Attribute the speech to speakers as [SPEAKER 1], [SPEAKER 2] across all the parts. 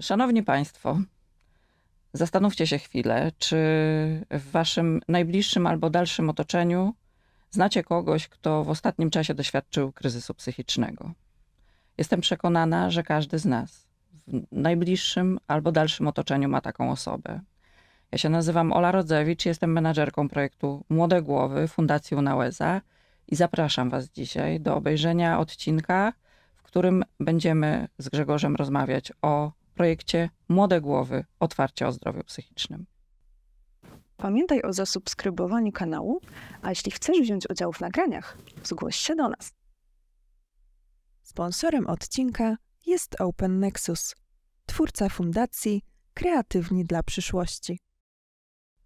[SPEAKER 1] Szanowni Państwo, zastanówcie się chwilę, czy w Waszym najbliższym albo dalszym otoczeniu znacie kogoś, kto w ostatnim czasie doświadczył kryzysu psychicznego. Jestem przekonana, że każdy z nas w najbliższym albo dalszym otoczeniu ma taką osobę. Ja się nazywam Ola Rodzewicz, jestem menadżerką projektu Młode Głowy Fundacji Unałeza i zapraszam Was dzisiaj do obejrzenia odcinka, w którym będziemy z Grzegorzem rozmawiać o projekcie Młode Głowy Otwarcie o Zdrowiu Psychicznym. Pamiętaj o zasubskrybowaniu kanału, a jeśli chcesz wziąć udział w nagraniach, zgłoś się do nas. Sponsorem odcinka jest Open Nexus, twórca fundacji Kreatywni dla przyszłości.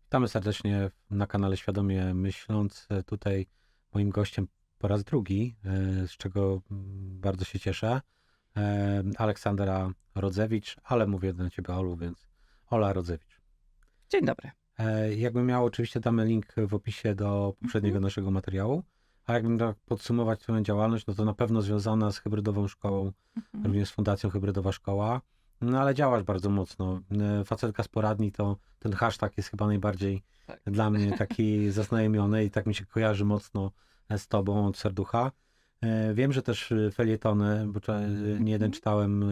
[SPEAKER 2] Witamy serdecznie na kanale Świadomie Myśląc. Tutaj moim gościem po raz drugi, e, z czego bardzo się cieszę, Aleksandra Rodzewicz, ale mówię do ciebie Olu, więc Ola Rodzewicz. Dzień dobry. E, jakbym miał, oczywiście damy link w opisie do poprzedniego mhm. naszego materiału, a jakbym tak podsumować twoją działalność, no to na pewno związana z hybrydową szkołą, mhm. również z Fundacją Hybrydowa Szkoła, no ale działasz bardzo mocno. E, Facelka z poradni to ten hashtag jest chyba najbardziej tak. dla mnie taki zaznajomiony i tak mi się kojarzy mocno e, z tobą od serducha. E, wiem, że też e, felietony, bo e, mhm. nie jeden czytałem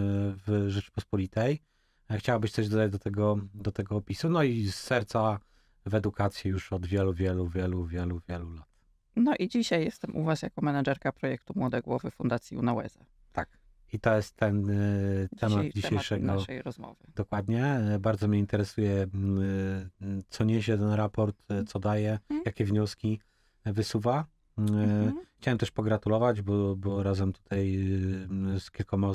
[SPEAKER 2] w Rzeczypospolitej. Chciałabyś coś dodać do tego, do tego opisu? No i z serca w edukacji już od wielu, wielu, wielu, wielu, wielu lat.
[SPEAKER 1] No i dzisiaj jestem u Was jako menedżerka projektu Młode Głowy Fundacji Unaweza.
[SPEAKER 2] Tak. I to jest ten temat Dzisiaj, dzisiejszego. Temat naszej rozmowy. Dokładnie. Bardzo mnie interesuje, co niesie ten raport, co mhm. daje, mhm. jakie wnioski wysuwa. E, mhm. Chciałem też pogratulować, bo, bo razem tutaj e, z kilkoma e,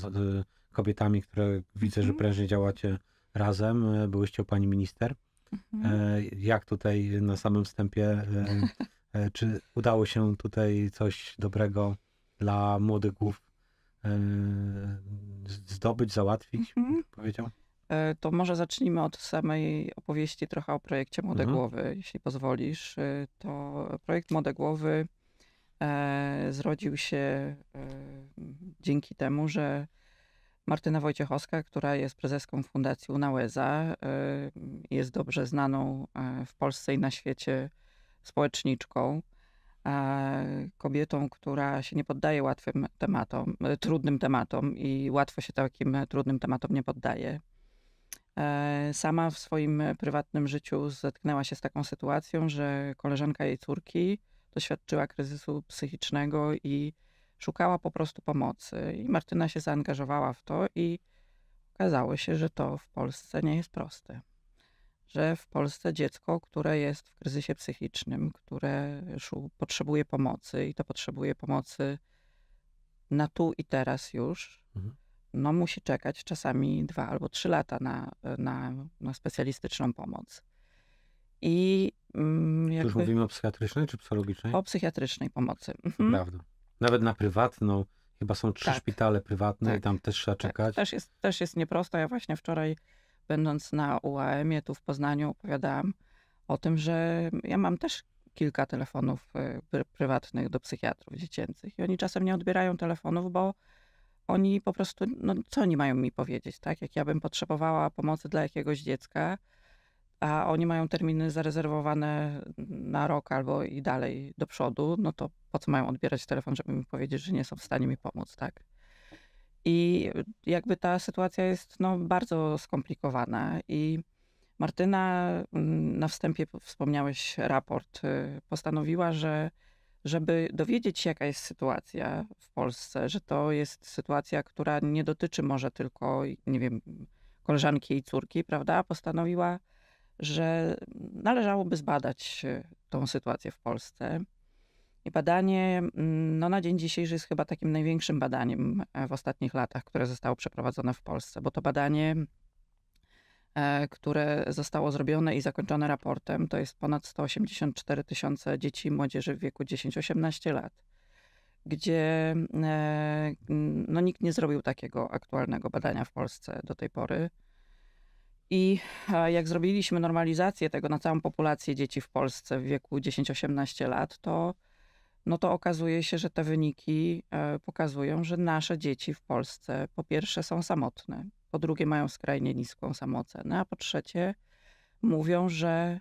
[SPEAKER 2] kobietami, które widzę, mhm. że prężnie działacie razem, byłyście u pani minister. Mhm. Jak tutaj na samym wstępie, czy udało się tutaj coś dobrego dla młodych głów zdobyć, załatwić, mhm. powiedział?
[SPEAKER 1] To może zacznijmy od samej opowieści trochę o projekcie Młode mhm. Głowy, jeśli pozwolisz. To projekt Młode Głowy E, zrodził się e, dzięki temu, że Martyna Wojciechowska, która jest prezeską Fundacji Unałeza, e, jest dobrze znaną w Polsce i na świecie społeczniczką, kobietą, która się nie poddaje łatwym tematom, trudnym tematom i łatwo się takim trudnym tematom nie poddaje. Sama w swoim prywatnym życiu zetknęła się z taką sytuacją, że koleżanka jej córki doświadczyła kryzysu psychicznego i szukała po prostu pomocy. I Martyna się zaangażowała w to i okazało się, że to w Polsce nie jest proste. Że w Polsce dziecko, które jest w kryzysie psychicznym, które potrzebuje pomocy i to potrzebuje pomocy na tu i teraz już, mhm. no musi czekać czasami dwa albo trzy lata na, na, na specjalistyczną pomoc. I
[SPEAKER 2] Mm, jakby... Już mówimy o psychiatrycznej czy psychologicznej? O
[SPEAKER 1] psychiatrycznej pomocy. Mhm. Prawda.
[SPEAKER 2] Nawet na prywatną. Chyba są trzy tak. szpitale prywatne tak. i tam też trzeba tak. czekać. Też jest,
[SPEAKER 1] też jest nieprosto. Ja właśnie wczoraj, będąc na UAM-ie tu w Poznaniu, opowiadałam o tym, że ja mam też kilka telefonów y, pr prywatnych do psychiatrów dziecięcych i oni czasem nie odbierają telefonów, bo oni po prostu, no co oni mają mi powiedzieć, tak? Jak ja bym potrzebowała pomocy dla jakiegoś dziecka, a oni mają terminy zarezerwowane na rok albo i dalej do przodu, no to po co mają odbierać telefon, żeby mi powiedzieć, że nie są w stanie mi pomóc, tak? I jakby ta sytuacja jest no, bardzo skomplikowana. I Martyna, mm, na wstępie wspomniałeś raport, y, postanowiła, że żeby dowiedzieć się, jaka jest sytuacja w Polsce, że to jest sytuacja, która nie dotyczy może tylko, nie wiem, koleżanki i córki, prawda? Postanowiła że należałoby zbadać e, tą sytuację w Polsce. I badanie mm, no, na dzień dzisiejszy jest chyba takim największym badaniem e, w ostatnich latach, które zostało przeprowadzone w Polsce, bo to badanie, e, które zostało zrobione i zakończone raportem, to jest ponad 184 tysiące dzieci i młodzieży w wieku 10-18 lat, gdzie no, nikt nie zrobił takiego aktualnego badania w Polsce do tej pory. I e, jak zrobiliśmy normalizację tego na całą populację dzieci w Polsce w wieku 10-18 lat, to, no to okazuje się, że te wyniki e, pokazują, że nasze dzieci w Polsce po pierwsze są samotne, po drugie mają skrajnie niską samoocenę, a po trzecie mówią, że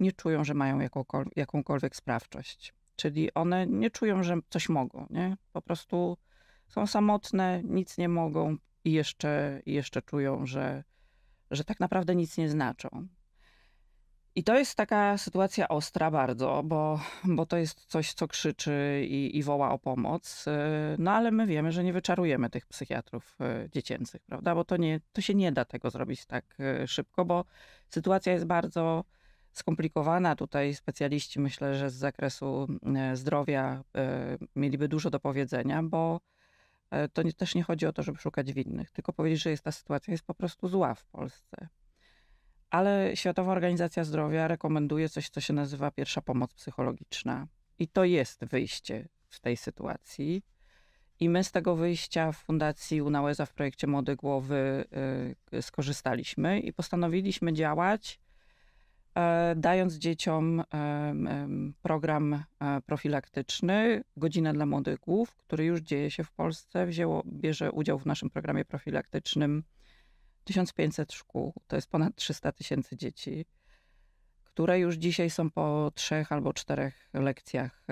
[SPEAKER 1] nie czują, że mają jakąkolwiek, jakąkolwiek sprawczość. Czyli one nie czują, że coś mogą, nie? Po prostu są samotne, nic nie mogą i jeszcze, jeszcze czują, że że tak naprawdę nic nie znaczą. I to jest taka sytuacja ostra bardzo, bo, bo to jest coś, co krzyczy i, i woła o pomoc. Y, no ale my wiemy, że nie wyczarujemy tych psychiatrów y, dziecięcych, prawda? Bo to, nie, to się nie da tego zrobić tak y, szybko, bo sytuacja jest bardzo skomplikowana. Tutaj specjaliści myślę, że z zakresu zdrowia mieliby dużo do powiedzenia, bo E, to nie, też nie chodzi o to, żeby szukać winnych, tylko powiedzieć, że jest ta sytuacja jest po prostu zła w Polsce. Ale Światowa Organizacja Zdrowia rekomenduje coś, co się nazywa pierwsza pomoc psychologiczna. I to jest wyjście z tej sytuacji. I my z tego wyjścia w Fundacji Unałeza w projekcie Młode Głowy yy, skorzystaliśmy i postanowiliśmy działać E, dając dzieciom e, e, program profilaktyczny Godzina dla Młodych Głów, który już dzieje się w Polsce. Wzięło, bierze udział w naszym programie profilaktycznym 1500 szkół, to jest ponad 300 tysięcy dzieci, które już dzisiaj są po trzech albo czterech lekcjach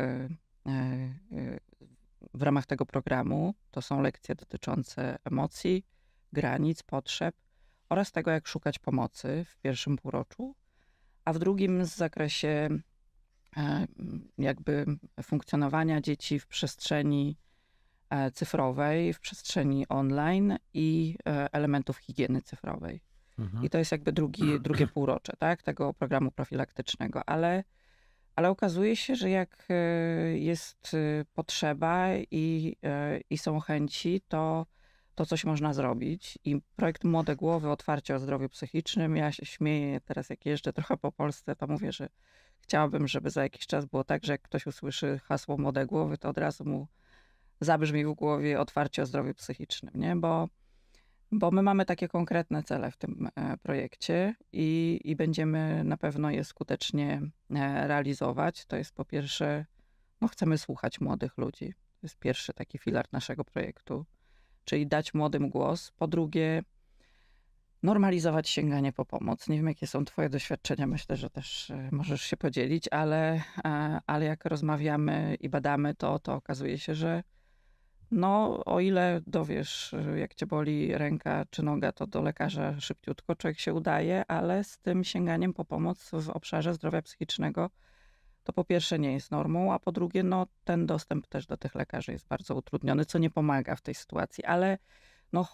[SPEAKER 1] w ramach tego programu. To są lekcje dotyczące emocji, granic, potrzeb oraz tego, jak szukać pomocy w pierwszym półroczu a w drugim z zakresie e, jakby funkcjonowania dzieci w przestrzeni e, cyfrowej, w przestrzeni online i e, elementów higieny cyfrowej. Mhm. I to jest jakby drugi, drugie półrocze tak, tego programu profilaktycznego, ale, ale okazuje się, że jak jest potrzeba i, i są chęci, to to coś można zrobić. I projekt Młode Głowy, otwarcie o zdrowiu psychicznym. Ja się śmieję teraz, jak jeżdżę trochę po Polsce, to mówię, że chciałabym, żeby za jakiś czas było tak, że jak ktoś usłyszy hasło Młode Głowy, to od razu mu zabrzmi w głowie otwarcie o zdrowiu psychicznym, nie? Bo, bo my mamy takie konkretne cele w tym e, projekcie i, i będziemy na pewno je skutecznie e, realizować. To jest po pierwsze, no chcemy słuchać młodych ludzi. To jest pierwszy taki filar naszego projektu czyli dać młodym głos. Po drugie, normalizować sięganie po pomoc. Nie wiem, jakie są Twoje doświadczenia, myślę, że też e, możesz się podzielić, ale, e, ale jak rozmawiamy i badamy to, to okazuje się, że no, o ile dowiesz, e, jak cię boli ręka czy noga, to do lekarza szybciutko człowiek się udaje, ale z tym sięganiem po pomoc w obszarze zdrowia psychicznego to po pierwsze nie jest normą, a po drugie, no, ten dostęp też do tych lekarzy jest bardzo utrudniony, co nie pomaga w tej sytuacji, ale no,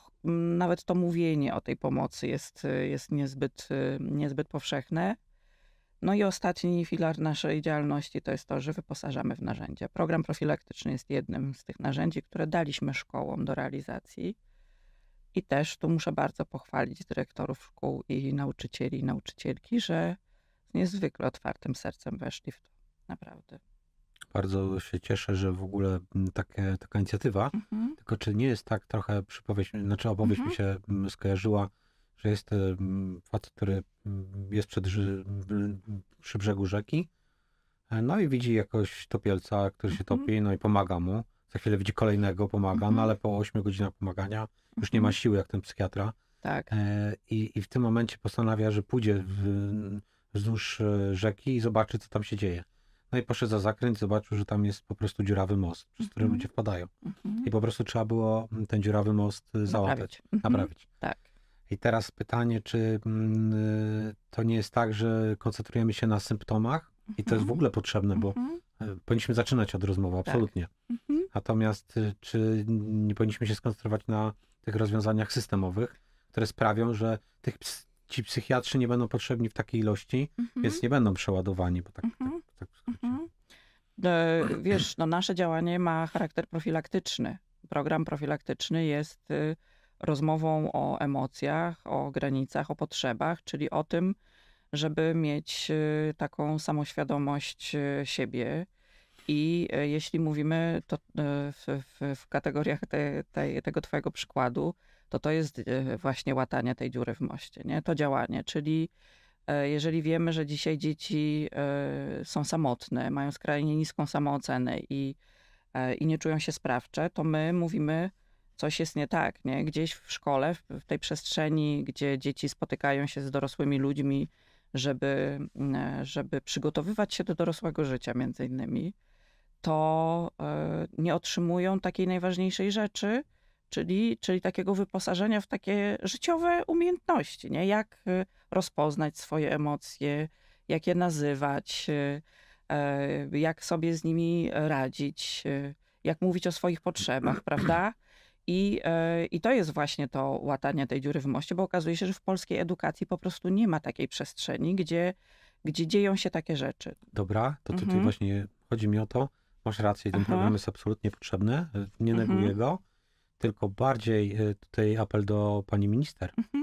[SPEAKER 1] nawet to mówienie o tej pomocy jest, jest niezbyt, niezbyt powszechne. No i ostatni filar naszej działalności to jest to, że wyposażamy w narzędzia. Program profilaktyczny jest jednym z tych narzędzi, które daliśmy szkołom do realizacji. I też tu muszę bardzo pochwalić dyrektorów szkół i nauczycieli i nauczycielki, że z niezwykle otwartym sercem weszli w to naprawdę.
[SPEAKER 2] Bardzo się cieszę, że w ogóle mm, takie, taka inicjatywa. Mhm. Tylko czy nie jest tak trochę przypowieść, znaczy opowieść mhm. mi się mm, skojarzyła, że jest y, mm, facet, który jest przed, przy brzegu rzeki, e, no i widzi jakoś topielca, który się mhm. topi, no i pomaga mu. Za chwilę widzi kolejnego, pomaga, no mhm. ale po 8 godzinach pomagania już nie ma mhm. siły, jak ten psychiatra. Tak. E, I, i w tym momencie postanawia, że pójdzie w, wzdłuż e, rzeki i zobaczy, co tam się dzieje. No i poszedł za zakręt, zobaczył, że tam jest po prostu dziurawy most, przez który mhm. ludzie wpadają. Mhm. I po prostu trzeba było ten dziurawy most y, załatwić, mhm. naprawić. Tak. I teraz pytanie, czy mm, y, to nie jest tak, że koncentrujemy się na symptomach i to jest w ogóle potrzebne, bo y, powinniśmy zaczynać od rozmowy, tak. absolutnie. Natomiast czy nie powinniśmy się skoncentrować na tych rozwiązaniach systemowych, które sprawią, że tych, ci psychiatrzy nie będą potrzebni w takiej ilości, więc nie będą przeładowani, bo tak, tak tak
[SPEAKER 1] mhm. e, Wiesz, no nasze działanie ma charakter profilaktyczny. Program profilaktyczny jest y, rozmową o emocjach, o granicach, o potrzebach, czyli o tym, żeby mieć y, taką samoświadomość y, siebie. I e, jeśli mówimy to e, w, w, w kategoriach te, te, tego Twojego przykładu, to to jest właśnie łatanie tej dziury w moście, nie? to działanie, czyli E, jeżeli wiemy, że dzisiaj dzieci e, są samotne, mają skrajnie niską samoocenę i, e, i nie czują się sprawcze, to my mówimy, coś jest nie tak. Nie? Gdzieś w szkole, w tej przestrzeni, gdzie dzieci spotykają się z dorosłymi ludźmi, żeby, mm, żeby przygotowywać się do dorosłego życia, między innymi, to nie otrzymują takiej najważniejszej rzeczy, czyli, czyli takiego wyposażenia w takie życiowe umiejętności, nie? jak y, rozpoznać swoje emocje, jak je nazywać, y, e, jak sobie z nimi radzić, y, jak mówić o swoich potrzebach, prawda? I, e, I to jest właśnie to łatanie tej dziury w moście, bo okazuje się, że w polskiej edukacji po prostu nie ma takiej przestrzeni, gdzie, gdzie dzieją się takie rzeczy.
[SPEAKER 2] Dobra, to tutaj mhm. właśnie chodzi mi o to, masz rację, ten Aha. program jest absolutnie potrzebny, nie mhm. neguję mhm. go tylko bardziej e, tutaj apel do pani minister mhm.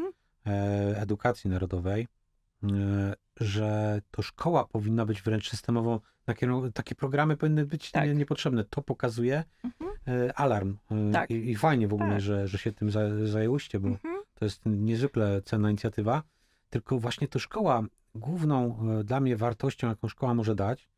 [SPEAKER 2] E, edukacji narodowej, e, że to szkoła powinna być wręcz systemową, takie, no, takie programy powinny być tak. niepotrzebne. To pokazuje mhm. alarm. Tak. I, I, fajnie w ogóle, tak. że, że się tym zajęłyście, bo mhm. to jest niezwykle cenna inicjatywa. Tylko właśnie to szkoła, główną dla mnie wartością, jaką szkoła może dać,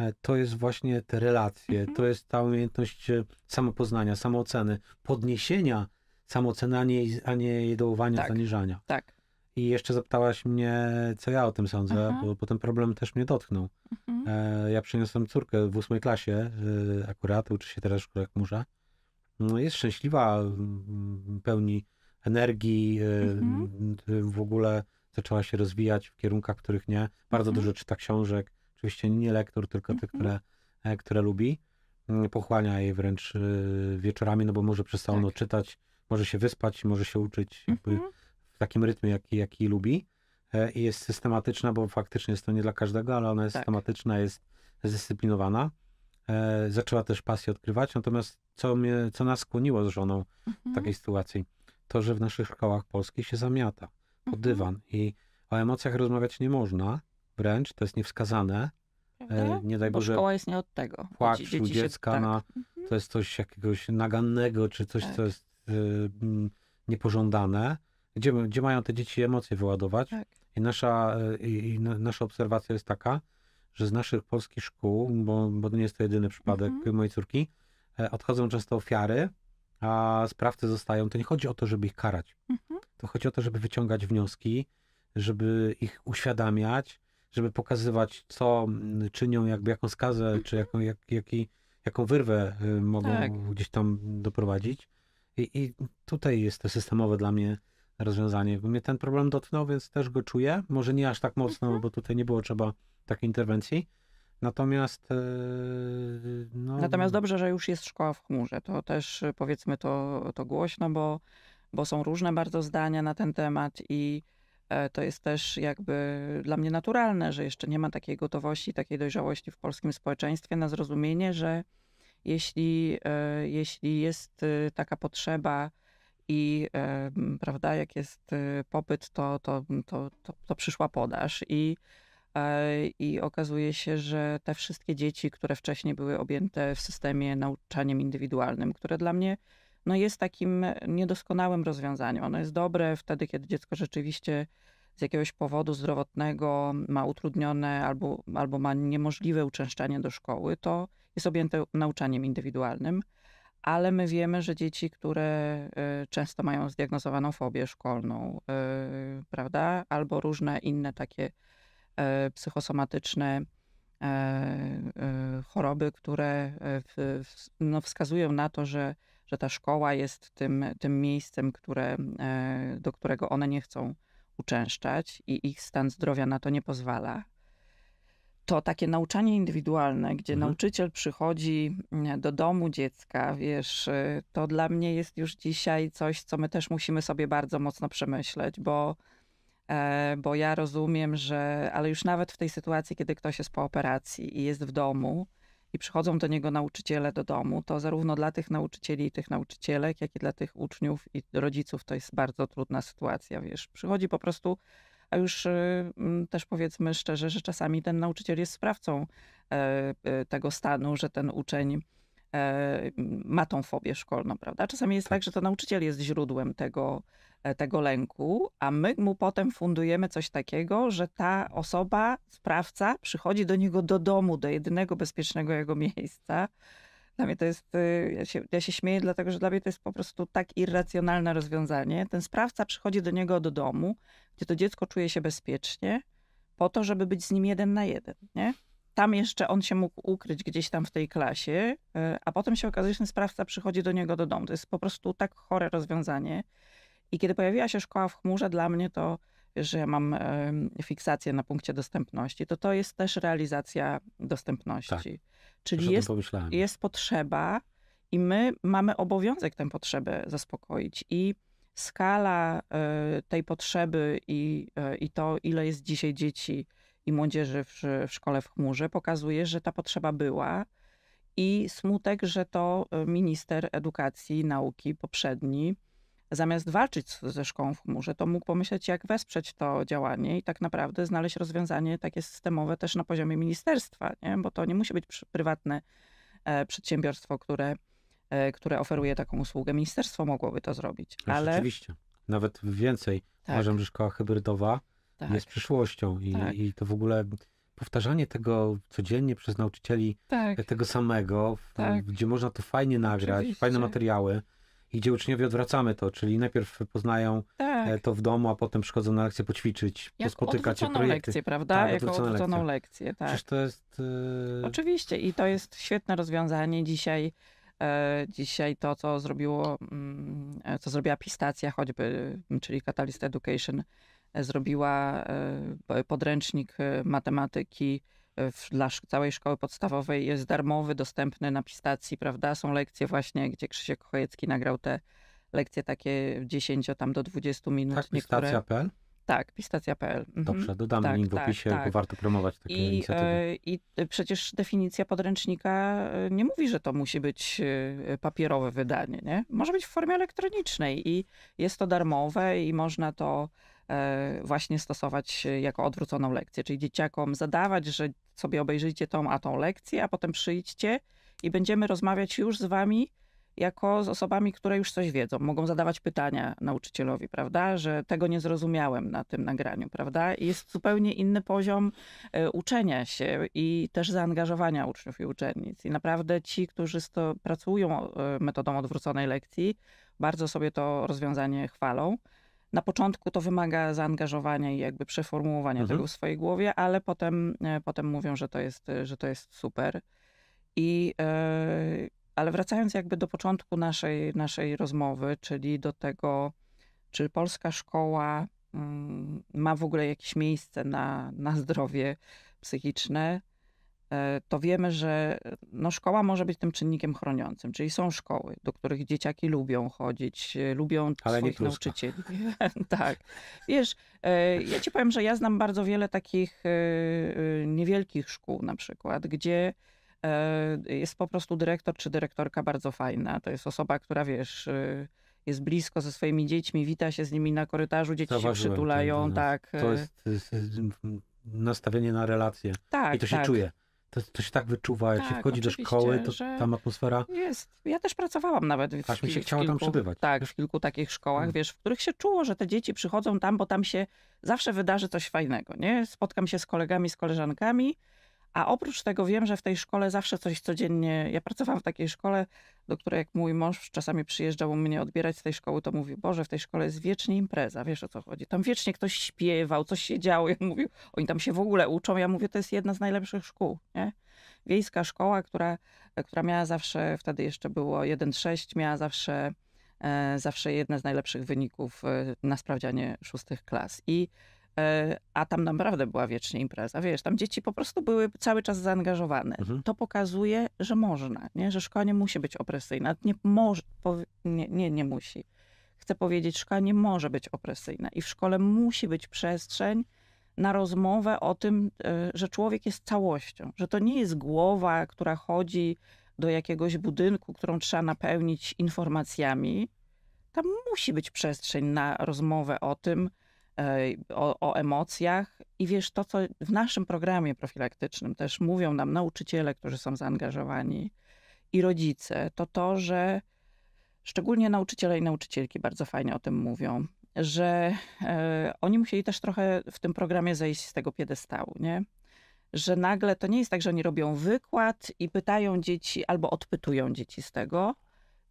[SPEAKER 2] E, to jest właśnie te relacje, mhm. to jest ta umiejętność e, samopoznania, samooceny, podniesienia samooceny, a nie, a nie tak, zaniżania. Tak. I jeszcze zapytałaś mnie, co ja o tym sądzę, mhm. bo, bo ten problem też mnie dotknął. Mhm. E, ja przyniosłem córkę w ósmej klasie, e, akurat uczy się teraz w szkole chmurza. No, jest szczęśliwa, mm, pełni energii, e, w ogóle zaczęła się rozwijać w kierunkach, których nie. Bardzo dużo czyta książek, Oczywiście nie lektor tylko te, mhm. które, e, które lubi. Mm, pochłania jej wręcz e, wieczorami, no bo może przez całą tak. noc czytać, może się wyspać, może się uczyć mhm. w takim rytmie, jaki, jaki lubi. E, I jest systematyczna, bo faktycznie jest to nie dla każdego, ale ona jest tak. systematyczna, jest zdyscyplinowana. Zaczęła też pasję odkrywać, natomiast co, mnie, co nas skłoniło z żoną w mhm. takiej sytuacji? To, że w naszych szkołach polskich się zamiata pod dywan i o emocjach rozmawiać nie można, wręcz, to jest niewskazane. E, Prawda? Nie daj Bo szkoła jest nie od tego. Płacz u dziecka się... Tak na, tak. to jest coś jakiegoś nagannego, czy coś, tak. co jest y, niepożądane. Gdzie, gdzie mają te dzieci emocje wyładować? Tak. I, nasza, y, i, i, nasza obserwacja jest taka, że z naszych polskich szkół, bo, bo nie jest to jedyny przypadek mhm. mojej córki, e, odchodzą często ofiary, a sprawcy zostają. To nie chodzi o to, żeby ich karać. Mhm. To chodzi o to, żeby wyciągać wnioski, żeby ich uświadamiać, żeby pokazywać, co mm, czynią, jakby jaką skazę, czy jaką, jak, jaki, jaką wyrwę y, mogą tak. gdzieś tam doprowadzić. I, I, tutaj jest to systemowe dla mnie rozwiązanie. Bo mnie ten problem dotknął, więc też go czuję. Może nie aż tak mocno, mhm. bo tutaj nie było trzeba takiej interwencji. Natomiast. E, no... Natomiast
[SPEAKER 1] dobrze, że już jest szkoła w chmurze. To też y, powiedzmy to, to głośno, bo, bo są różne bardzo zdania na ten temat i E, to jest też jakby dla mnie naturalne, że jeszcze nie ma takiej gotowości, takiej dojrzałości w polskim społeczeństwie na zrozumienie, że jeśli, e, jeśli jest e, taka potrzeba i prawda, jak jest popyt, to, to, to, to, to przyszła podaż. I, I okazuje się, że te wszystkie dzieci, które wcześniej były objęte w systemie nauczaniem indywidualnym, które dla mnie no jest takim niedoskonałym rozwiązaniem. Ono jest dobre wtedy, kiedy dziecko rzeczywiście z jakiegoś powodu zdrowotnego ma utrudnione albo, albo ma niemożliwe uczęszczanie do szkoły, to jest objęte nauczaniem indywidualnym. Ale my wiemy, że dzieci, które y, często mają zdiagnozowaną fobię szkolną, y, prawda, albo różne inne takie y, psychosomatyczne e, e, choroby, które no, wskazują na to, że że ta szkoła jest tym, tym miejscem, które, e, do którego one nie chcą uczęszczać i ich stan zdrowia na to nie pozwala. To takie nauczanie indywidualne, gdzie mhm. nauczyciel przychodzi e, do domu dziecka, wiesz, e, to dla mnie jest już dzisiaj coś, co my też musimy sobie bardzo mocno przemyśleć, bo, bo ja rozumiem, że, ale już nawet w tej sytuacji, kiedy ktoś jest po operacji i jest w domu, i przychodzą do niego nauczyciele do domu, to zarówno dla tych nauczycieli i tych nauczycielek, jak i dla tych uczniów i rodziców to jest bardzo trudna sytuacja, wiesz. Przychodzi po prostu a już y, mm, też powiedzmy szczerze, że czasami ten nauczyciel jest sprawcą e, y, tego stanu, że ten uczeń e, ma tą fobię szkolną, prawda? Czasami jest tak, tak że to nauczyciel jest źródłem tego, E, tego lęku, a my mu potem fundujemy coś takiego, że ta osoba, sprawca, przychodzi do niego do domu, do jedynego bezpiecznego jego miejsca. Dla mnie to jest, y, ja się, ja się śmieję, dlatego że dla mnie to jest po prostu tak irracjonalne rozwiązanie. Ten sprawca przychodzi do niego do domu, gdzie to dziecko czuje się bezpiecznie, po to, żeby być z nim jeden na jeden. Nie? Tam jeszcze on się mógł ukryć gdzieś tam w tej klasie, y, a potem się okazuje, że ten sprawca przychodzi do niego do domu. To jest po prostu tak chore rozwiązanie. I kiedy pojawiła się szkoła w chmurze, dla mnie to, że ja mam fiksację na punkcie dostępności, to to jest też realizacja tak, dostępności. Tak. Czyli jest, jest potrzeba i my mamy obowiązek tę potrzebę zaspokoić. I skala e, tej potrzeby i, e, i to, ile jest dzisiaj dzieci i młodzieży w, w szkole w chmurze, pokazuje, że ta potrzeba była. I smutek, że to e, minister edukacji, nauki poprzedni zamiast walczyć ze szkołą w chmurze, to mógł pomyśleć, jak wesprzeć to działanie i tak naprawdę znaleźć rozwiązanie takie systemowe też na poziomie ministerstwa, nie? bo to nie musi być prywatne e, przedsiębiorstwo, które, e, które oferuje taką usługę. Ministerstwo mogłoby to zrobić. No ale... Oczywiście,
[SPEAKER 2] nawet więcej. Tak. Uważam, że szkoła hybrydowa tak. jest przyszłością i, tak. i to w ogóle powtarzanie tego codziennie przez nauczycieli tak. tego samego, tak. gdzie można to fajnie nagrać, Oczywiście. fajne materiały i gdzie uczniowie odwracamy to, czyli najpierw poznają e, tak. to w domu, a potem przychodzą na lekcję poćwiczyć, Jak pospotykać się projekty. lekcję, prawda? Tak, jako odwróconą, odwróconą
[SPEAKER 1] lekcję. lekcję. tak.
[SPEAKER 2] Przecież to jest... Yy...
[SPEAKER 1] Oczywiście i to jest świetne rozwiązanie dzisiaj. E, dzisiaj to, co zrobiło, mm, co zrobiła pistacja choćby, czyli Catalyst Education, zrobiła podręcznik matematyki dla całej szkoły podstawowej jest darmowy, dostępny na pistacji, prawda? Są lekcje właśnie, gdzie Krzysiek Chojecki nagrał te lekcje takie 10 tam do 20 minut. Tak, niektóre... pistacja.pl? Tak, pistacja.pl. Mhm. Dobrze, dodam tak, link w tak, opisie, tak, tak. warto promować takie I, e, inicjatywy. I e, przecież definicja podręcznika e, nie mówi, że to musi być papierowe wydanie, nie? Może być w formie elektronicznej i jest to darmowe i można to E, właśnie stosować e, jako odwróconą lekcję, czyli dzieciakom zadawać, że sobie obejrzyjcie tą a tą lekcję, a potem przyjdźcie i będziemy rozmawiać już z wami jako z osobami, które już coś wiedzą. Mogą zadawać pytania nauczycielowi, prawda, że tego nie zrozumiałem na tym nagraniu, prawda? jest zupełnie inny poziom e, uczenia się i też zaangażowania uczniów i uczennic. I naprawdę ci, którzy sto, pracują metodą odwróconej lekcji, bardzo sobie to rozwiązanie chwalą na początku to wymaga zaangażowania i jakby przeformułowania mhm. tego w swojej głowie, ale potem, e, potem mówią, że to jest, e, że to jest super. I, e, ale wracając jakby do początku naszej, naszej rozmowy, czyli do tego, czy polska szkoła mm, ma w ogóle jakieś miejsce na, na zdrowie psychiczne, E, to wiemy, że no szkoła może być tym czynnikiem chroniącym, czyli są szkoły, do których dzieciaki lubią chodzić, e, lubią Ale swoich nauczycieli. tak. Wiesz, e, ja ci powiem, że ja znam bardzo wiele takich niewielkich szkół na przykład, gdzie jest po prostu dyrektor czy dyrektorka bardzo fajna. To jest osoba, która wiesz, jest blisko ze swoimi dziećmi, wita się z nimi na korytarzu, dzieci Zauważyłem się przytulają, ten, tak, ten, tak, tak.
[SPEAKER 2] tak. To jest, to jest nastawienie na relacje. Tak, I to się tak. czuje. To, to się tak wyczuwa, jak tak, się wchodzi do szkoły, to tam atmosfera.
[SPEAKER 1] Jest. Ja też pracowałam nawet. W, tak, mi się chciało kilku, tam przebywać. Tak, w kilku takich szkołach, mm. wiesz, w których się czuło, że te dzieci przychodzą tam, bo tam się zawsze wydarzy coś fajnego, nie? Spotkam się z kolegami, z koleżankami, a oprócz tego wiem, że w tej szkole zawsze coś codziennie. Ja pracowałam w takiej szkole, do której jak mój mąż czasami przyjeżdżał mnie odbierać z tej szkoły, to mówi: Boże, w tej szkole jest wiecznie impreza, wiesz o co chodzi. Tam wiecznie ktoś śpiewał, coś się działo. Ja mówił, oni tam się w ogóle uczą. Ja mówię, to jest jedna z najlepszych szkół. Nie? Wiejska szkoła, która, e, która miała zawsze, wtedy jeszcze było 1,6, miała zawsze, e, zawsze jedne z najlepszych wyników e, na sprawdzianie szóstych klas. I E, a tam naprawdę była wiecznie impreza. Wiesz, tam dzieci po prostu były cały czas zaangażowane. Mhm. To pokazuje, że można, nie? że szkoła nie musi być opresyjna. Nie, może, nie, nie, nie musi. Chcę powiedzieć, szkoła nie może być opresyjna i w szkole musi być przestrzeń na rozmowę o tym, e, że człowiek jest całością, że to nie jest głowa, która chodzi do jakiegoś budynku, którą trzeba napełnić informacjami. Tam musi być przestrzeń na rozmowę o tym, E, o, o, emocjach. I wiesz, to co w naszym programie profilaktycznym też mówią nam nauczyciele, którzy są zaangażowani i rodzice, to to, że szczególnie nauczyciele i nauczycielki bardzo fajnie o tym mówią, że e, oni musieli też trochę w tym programie zejść z tego piedestału, nie? Że nagle to nie jest tak, że oni robią wykład i pytają dzieci albo odpytują dzieci z tego,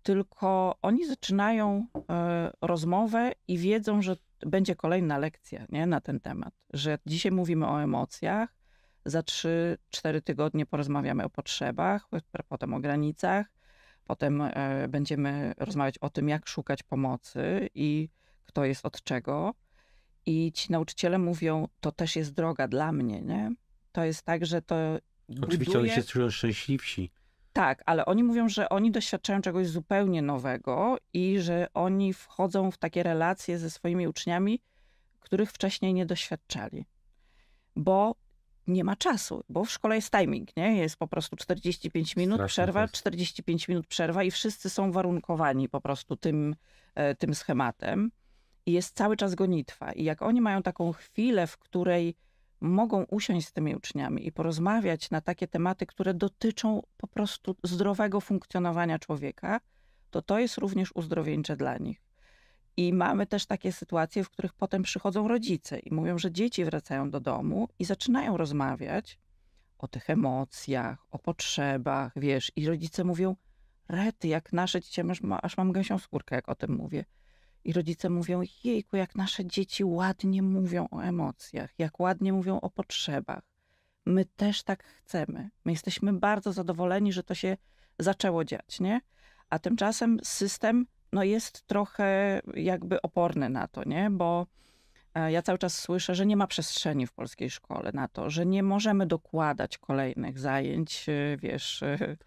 [SPEAKER 1] tylko oni zaczynają e, rozmowę i wiedzą, że będzie kolejna lekcja nie, na ten temat, że dzisiaj mówimy o emocjach, za 3-4 tygodnie porozmawiamy o potrzebach, potem o granicach, potem e, będziemy rozmawiać o tym, jak szukać pomocy i kto jest od czego. I ci nauczyciele mówią, to też jest droga dla mnie, nie? To jest tak, że to. Oczywiście buduje... oni się
[SPEAKER 2] czują szczęśliwsi.
[SPEAKER 1] Tak, ale oni mówią, że oni doświadczają czegoś zupełnie nowego i że oni wchodzą w takie relacje ze swoimi uczniami, których wcześniej nie doświadczali. Bo nie ma czasu, bo w szkole jest timing, nie? Jest po prostu 45 minut przerwa, 45 minut przerwa i wszyscy są warunkowani po prostu tym, e, tym schematem. I jest cały czas gonitwa. I jak oni mają taką chwilę, w której mogą usiąść z tymi uczniami i porozmawiać na takie tematy, które dotyczą po prostu zdrowego funkcjonowania człowieka, to to jest również uzdrowieńcze dla nich. I mamy też takie sytuacje, w których potem przychodzą rodzice i mówią, że dzieci wracają do domu i zaczynają rozmawiać o tych emocjach, o potrzebach, wiesz, i rodzice mówią, rety, jak nasze dzieci, aż mam gęsią skórkę, jak o tym mówię. I rodzice mówią, jejku, jak nasze dzieci ładnie mówią o emocjach, jak ładnie mówią o potrzebach. My też tak chcemy. My jesteśmy bardzo zadowoleni, że to się zaczęło dziać, nie? A tymczasem system no, jest trochę jakby oporny na to, nie? Bo e, ja cały czas słyszę, że nie ma przestrzeni w polskiej szkole na to, że nie możemy dokładać kolejnych zajęć, e, wiesz, e,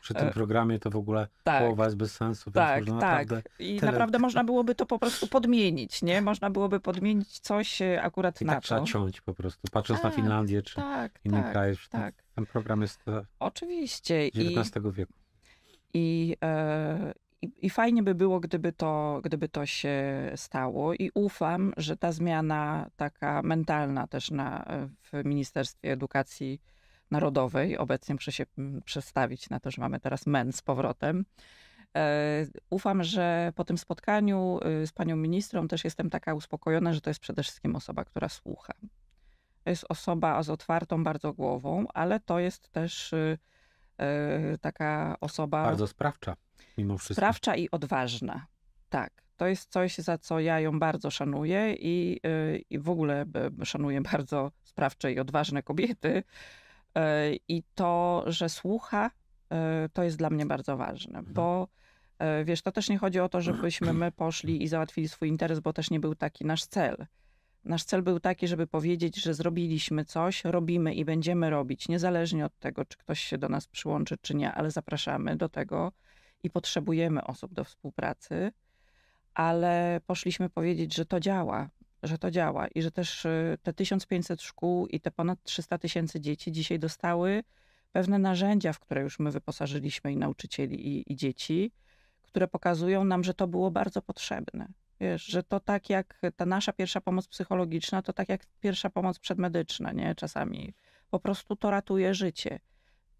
[SPEAKER 1] przy e, tym
[SPEAKER 2] programie to w ogóle tak, połowa jest bez sensu. Tak, tak. Naprawdę I tyle... naprawdę
[SPEAKER 1] można byłoby to po prostu podmienić, nie? Można byłoby
[SPEAKER 2] podmienić coś e, akurat I na tak to. ciąć po prostu, patrząc tak, na Finlandię czy tak, inny tak, kraj. Tak. Ten program jest e,
[SPEAKER 1] Oczywiście. XIX I, wieku. I, i, I fajnie by było, gdyby to, gdyby to się stało. I ufam, że ta zmiana taka mentalna też na, w Ministerstwie Edukacji Narodowej. Obecnie muszę się przestawić na to, że mamy teraz MEN z powrotem. E, ufam, że po tym spotkaniu y, z panią ministrą też jestem taka uspokojona, że to jest przede wszystkim osoba, która słucha. To jest osoba z otwartą bardzo głową, ale to jest też y, e, taka osoba. Bardzo
[SPEAKER 2] sprawcza, mimo wszystko.
[SPEAKER 1] Sprawcza i odważna. Tak. To jest coś, za co ja ją bardzo szanuję i, y, i w ogóle szanuję bardzo sprawcze i odważne kobiety. E, I to, że słucha, e, to jest dla mnie bardzo ważne, mhm. bo e, wiesz, to też nie chodzi o to, żebyśmy my poszli i załatwili swój interes, bo też nie był taki nasz cel. Nasz cel był taki, żeby powiedzieć, że zrobiliśmy coś, robimy i będziemy robić, niezależnie od tego, czy ktoś się do nas przyłączy, czy nie, ale zapraszamy do tego i potrzebujemy osób do współpracy. Ale poszliśmy powiedzieć, że to działa, że to działa i że też y, te 1500 szkół i te ponad 300 tysięcy dzieci dzisiaj dostały pewne narzędzia, w które już my wyposażyliśmy i nauczycieli, i, i dzieci, które pokazują nam, że to było bardzo potrzebne. Wiesz, że to tak jak ta nasza pierwsza pomoc psychologiczna, to tak jak pierwsza pomoc przedmedyczna, nie? Czasami po prostu to ratuje życie.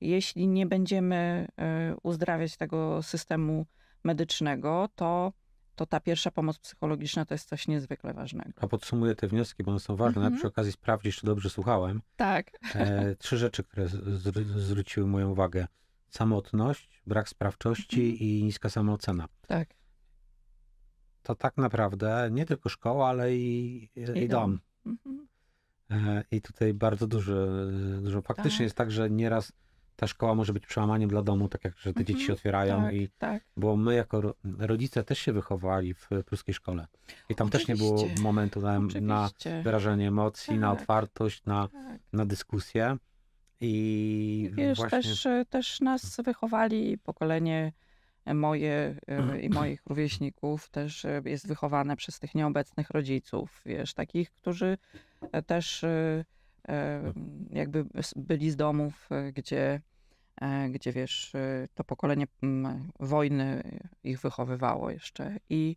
[SPEAKER 1] Jeśli nie będziemy y, uzdrawiać tego systemu medycznego, to to ta pierwsza pomoc psychologiczna to jest coś niezwykle ważnego.
[SPEAKER 2] A podsumuję te wnioski, bo one są ważne. Mm -hmm. Przy okazji sprawdzić, czy dobrze słuchałem. Tak. E, trzy rzeczy, które zwróciły moją uwagę. Samotność, brak sprawczości mm -hmm. i niska samoocena. Tak. To tak naprawdę nie tylko szkoła, ale i, e, i, i dom. dom. Mm -hmm. e, I tutaj bardzo dużo, dużo. Faktycznie tak. jest tak, że nieraz ta szkoła może być przełamaniem dla domu, tak jak że te mm -hmm, dzieci się mhm. otwierają. Tak, i, tak. Bo my jako rodzice też się wychowali w e, pruskiej szkole. I tam Oczywiście. też nie było momentu na, na wyrażenie emocji, tak. na otwartość, na, tak. na dyskusję. I Wiesz, właśnie... też,
[SPEAKER 1] e, też nas wychowali pokolenie e, moje mhm. i moich rówieśników też jest wychowane przez tych nieobecnych rodziców, wiesz, takich, którzy też E, jakby byli z domów, e, gdzie, e, gdzie wiesz, to pokolenie wojny ich wychowywało jeszcze. I,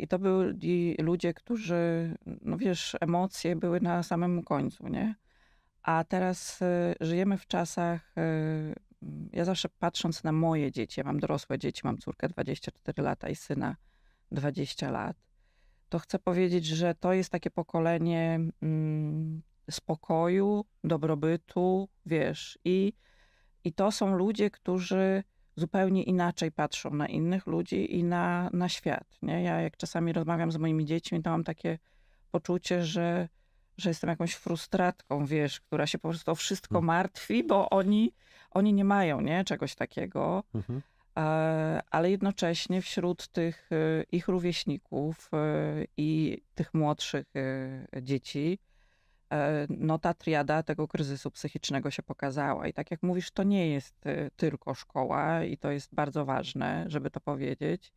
[SPEAKER 1] i to byli ludzie, którzy, no wiesz, emocje były na samym końcu, nie? A teraz żyjemy w czasach, ja zawsze patrząc na moje dzieci, ja mam dorosłe dzieci, mam córkę 24 lata i syna 20 lat, to chcę powiedzieć, że to jest takie pokolenie, mm, spokoju, dobrobytu, wiesz. I, i to są ludzie, którzy zupełnie inaczej patrzą na innych ludzi i na, na świat. Nie? Ja jak czasami rozmawiam z moimi dziećmi, to mam takie poczucie, że, że jestem jakąś frustratką, wiesz, która się po prostu o wszystko mm. martwi, bo oni, oni nie mają nie? czegoś takiego. Mhm. E, ale jednocześnie wśród tych e, ich rówieśników e, i tych młodszych dzieci, E, no, ta triada tego kryzysu psychicznego się pokazała. I tak jak mówisz, to nie jest y, tylko szkoła, i to jest bardzo ważne, żeby to powiedzieć,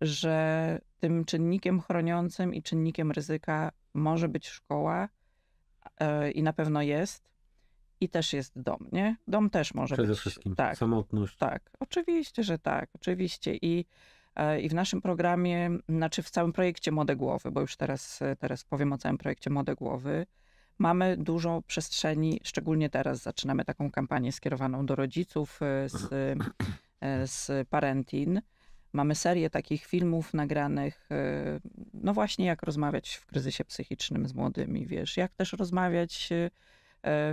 [SPEAKER 1] że tym czynnikiem chroniącym i czynnikiem ryzyka może być szkoła e, i na pewno jest. I też jest dom, nie? Dom też
[SPEAKER 2] może Przede być. Przede wszystkim tak, samotność. Tak,
[SPEAKER 1] oczywiście, że tak, oczywiście. I e, i w naszym programie, znaczy w całym projekcie Młode Głowy, bo już teraz, teraz powiem o całym projekcie Młode Głowy, mamy dużo przestrzeni, szczególnie teraz zaczynamy taką kampanię skierowaną do rodziców e, z, mhm. e, z Parentin. Mamy serię takich filmów nagranych, e, no właśnie jak rozmawiać w kryzysie psychicznym z młodymi, wiesz, jak też rozmawiać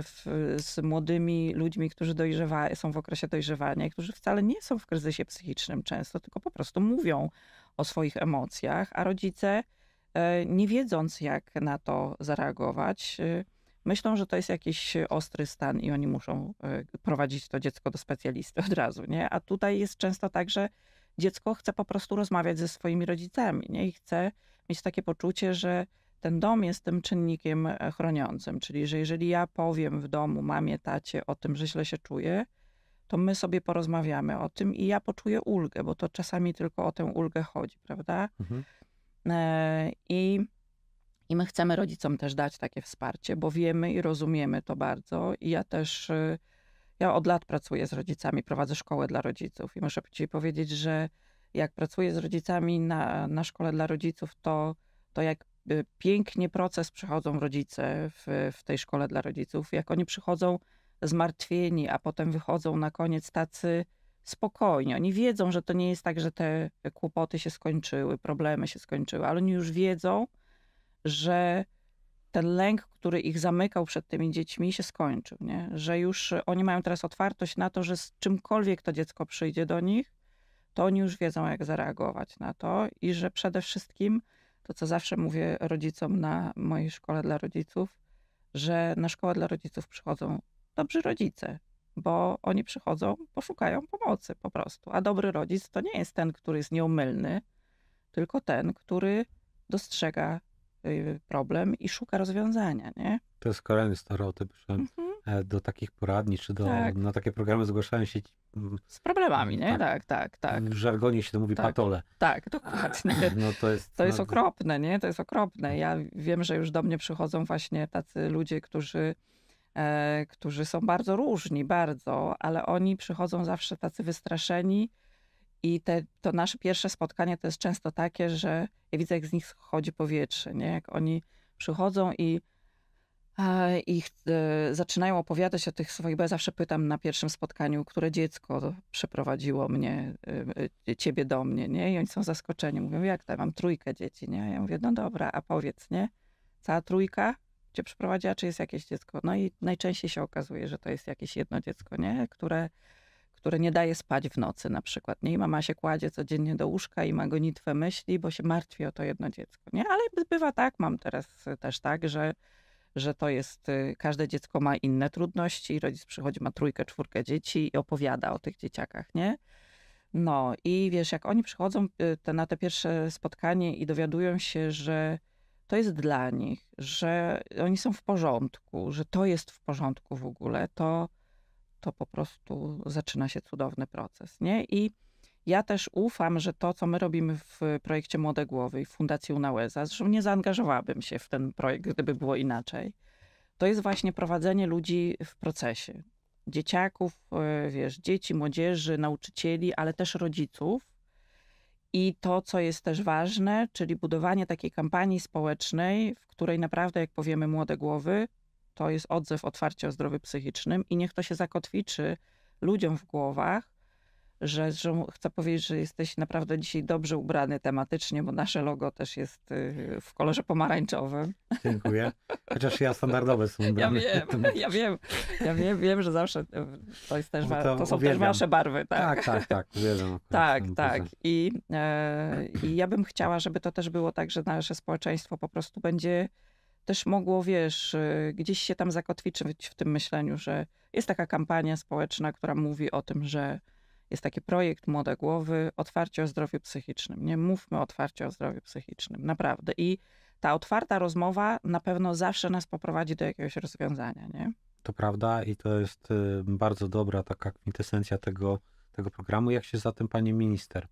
[SPEAKER 1] w, z młodymi ludźmi, którzy dojrzewa, są w okresie dojrzewania, którzy wcale nie są w kryzysie psychicznym często, tylko po prostu mówią o swoich emocjach, a rodzice E, nie wiedząc jak na to zareagować, e, myślą, że to jest jakiś ostry stan i oni muszą e, prowadzić to dziecko do specjalisty od razu, nie? A tutaj jest często tak, że dziecko chce po prostu rozmawiać ze swoimi rodzicami, nie? I chce mieć takie poczucie, że ten dom jest tym czynnikiem chroniącym, czyli że jeżeli ja powiem w domu mamie, tacie o tym, że źle się czuję, to my sobie porozmawiamy o tym i ja poczuję ulgę, bo to czasami tylko o tę ulgę chodzi, prawda? Mhm. E, I, I my chcemy rodzicom też dać takie wsparcie, bo wiemy i rozumiemy to bardzo. I ja też, y, ja od lat pracuję z rodzicami, prowadzę szkołę dla rodziców i muszę Ci powiedzieć, że jak pracuję z rodzicami na, na szkole dla rodziców, to, to jak y, pięknie proces przechodzą rodzice w, w tej szkole dla rodziców, jak oni przychodzą zmartwieni, a potem wychodzą na koniec tacy spokojnie. Oni wiedzą, że to nie jest tak, że te kłopoty się skończyły, problemy się skończyły, ale oni już wiedzą, że ten lęk, który ich zamykał przed tymi dziećmi, się skończył, nie? że już e, oni mają teraz otwartość na to, że z czymkolwiek to dziecko przyjdzie do nich, to oni już wiedzą, jak zareagować na to i że przede wszystkim to, co zawsze mówię rodzicom na mojej szkole dla rodziców, że na szkołę dla rodziców przychodzą dobrzy rodzice, bo oni przychodzą, poszukają pomocy po prostu. A dobry rodzic to nie jest ten, który jest nieomylny, tylko ten, który dostrzega y, problem i szuka rozwiązania, nie?
[SPEAKER 2] To jest kolejny stereotyp, że mhm. e, do takich poradni, czy do, tak. na takie programy zgłaszają się mm, z problemami, mm, nie? Tak. tak, tak, tak. W żargonie się to mówi tak, patole. Tak, dokładnie. No to jest, to jest
[SPEAKER 1] okropne, nie? To jest okropne. No. Ja wiem, że już do mnie przychodzą właśnie tacy ludzie, którzy E, którzy są bardzo różni, bardzo, ale oni przychodzą zawsze tacy wystraszeni. I te, to nasze pierwsze spotkanie to jest często takie, że ja widzę, jak z nich schodzi powietrze, nie? jak oni przychodzą i, e, i e, zaczynają opowiadać o tych swoich, bo ja zawsze pytam na pierwszym spotkaniu, które dziecko przeprowadziło mnie, ciebie do mnie, nie? I oni są zaskoczeni. Mówią, jak to, mam trójkę dzieci, nie? Ja mówię, no dobra, a powiedz, nie? Cała trójka? cię przeprowadziła, czy jest jakieś dziecko. No i najczęściej się okazuje, że to jest jakieś jedno dziecko, nie? Które, które nie daje spać w nocy na przykład. Nie? I mama się kładzie codziennie do łóżka i ma gonitwę myśli, bo się martwi o to jedno dziecko. Nie? Ale bywa tak, mam teraz e, też tak, że, że to jest, e, każde dziecko ma inne trudności rodzic przychodzi, ma trójkę, czwórkę dzieci i opowiada o tych dzieciakach, nie? No i wiesz, jak oni przychodzą e, te, na to pierwsze spotkanie i dowiadują się, że to jest dla nich, że oni są w porządku, że to jest w porządku w ogóle, to, to po prostu zaczyna się cudowny proces. Nie? I ja też ufam, że to, co my robimy w projekcie Młode Głowy i Fundacji Unałeza, zresztą nie zaangażowałabym się w ten projekt, gdyby było inaczej, to jest właśnie prowadzenie ludzi w procesie. Dzieciaków, e, wiesz, dzieci, młodzieży, nauczycieli, ale też rodziców, i to, co jest też ważne, czyli budowanie takiej kampanii społecznej, w której naprawdę, jak powiemy, młode głowy, to jest odzew otwarcia o zdrowiu psychicznym i niech to się zakotwiczy ludziom w głowach, że, że chcę powiedzieć, że jesteś naprawdę dzisiaj dobrze ubrany tematycznie, bo nasze logo też jest y, w kolorze pomarańczowym.
[SPEAKER 2] Dziękuję. Chociaż ja standardowe jestem ubrany. Ja wiem,
[SPEAKER 1] ja wiem, ja wiem, wiem, że zawsze y, to, jest też, no to, to są uwielbiam. też wasze barwy. Tak, tak, tak.
[SPEAKER 2] Tak, uwielbiam, tak. tak.
[SPEAKER 1] I, e, I ja bym chciała, żeby to też było tak, że nasze społeczeństwo po prostu będzie też mogło, wiesz, y, gdzieś się tam zakotwiczyć w tym myśleniu, że jest taka kampania społeczna, która mówi o tym, że jest taki projekt Młode Głowy, otwarcie o zdrowiu psychicznym. Nie mówmy otwarcie o zdrowiu psychicznym, naprawdę. I ta otwarta rozmowa na pewno zawsze nas poprowadzi do jakiegoś rozwiązania, nie?
[SPEAKER 2] To prawda i to jest y, bardzo dobra taka kwintesencja tego, tego programu. Jak się za tym pani minister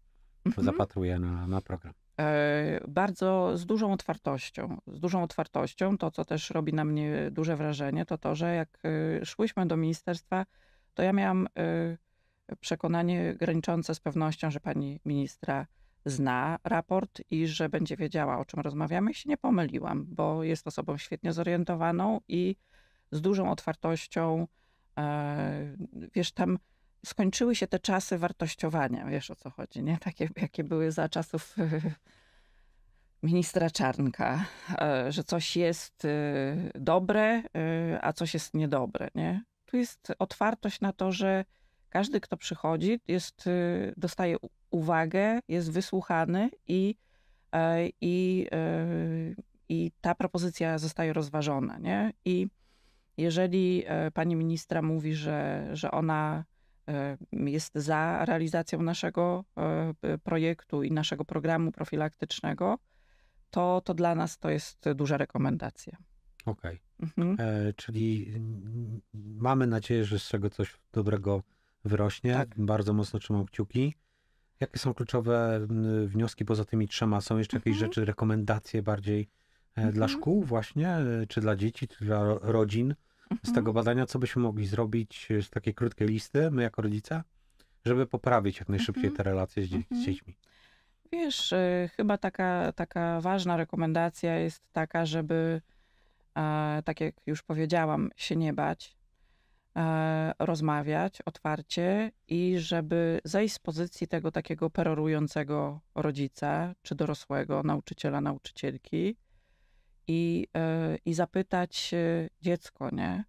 [SPEAKER 2] mhm. zapatruje na, na program?
[SPEAKER 1] E, bardzo z dużą otwartością. Z dużą otwartością to, co też robi na mnie duże wrażenie, to to, że jak y, szłyśmy do ministerstwa, to ja miałam y, przekonanie graniczące z pewnością, że pani ministra zna raport i że będzie wiedziała, o czym rozmawiamy. I się nie pomyliłam, bo jest osobą świetnie zorientowaną i z dużą otwartością. E, wiesz, tam skończyły się te czasy wartościowania, wiesz o co chodzi, nie? Takie, jakie były za czasów e, ministra Czarnka, e, że coś jest dobre, a coś jest niedobre, nie? Tu jest otwartość na to, że każdy, kto przychodzi, jest, y, dostaje uwagę, jest wysłuchany i, e, i, e, i ta propozycja zostaje rozważona. Nie? I jeżeli e, pani ministra mówi, że, że ona jest za realizacją naszego projektu i naszego programu profilaktycznego, to, to dla nas to jest duża rekomendacja.
[SPEAKER 2] Okej. Okay. Mhm. czyli mamy nadzieję, że z tego coś dobrego wyrośnie. Tak. Bardzo mocno trzymam kciuki. Jakie są kluczowe mm, wnioski poza tymi trzema? Są jeszcze jakieś mhm. rzeczy, rekomendacje bardziej e, mhm. dla szkół właśnie, e, czy dla dzieci, czy dla rodzin z tego mhm. badania? Co byśmy mogli zrobić e, z takiej krótkiej listy, my jako rodzice, żeby poprawić jak najszybciej mhm. te relacje z, dzie z mhm. dziećmi?
[SPEAKER 1] Wiesz, chyba taka, taka ważna rekomendacja jest taka, żeby, tak jak już powiedziałam, się nie bać, E, rozmawiać otwarcie i żeby zejść z pozycji tego takiego perorującego rodzica czy dorosłego, nauczyciela, nauczycielki i, e, i zapytać e, dziecko, nie?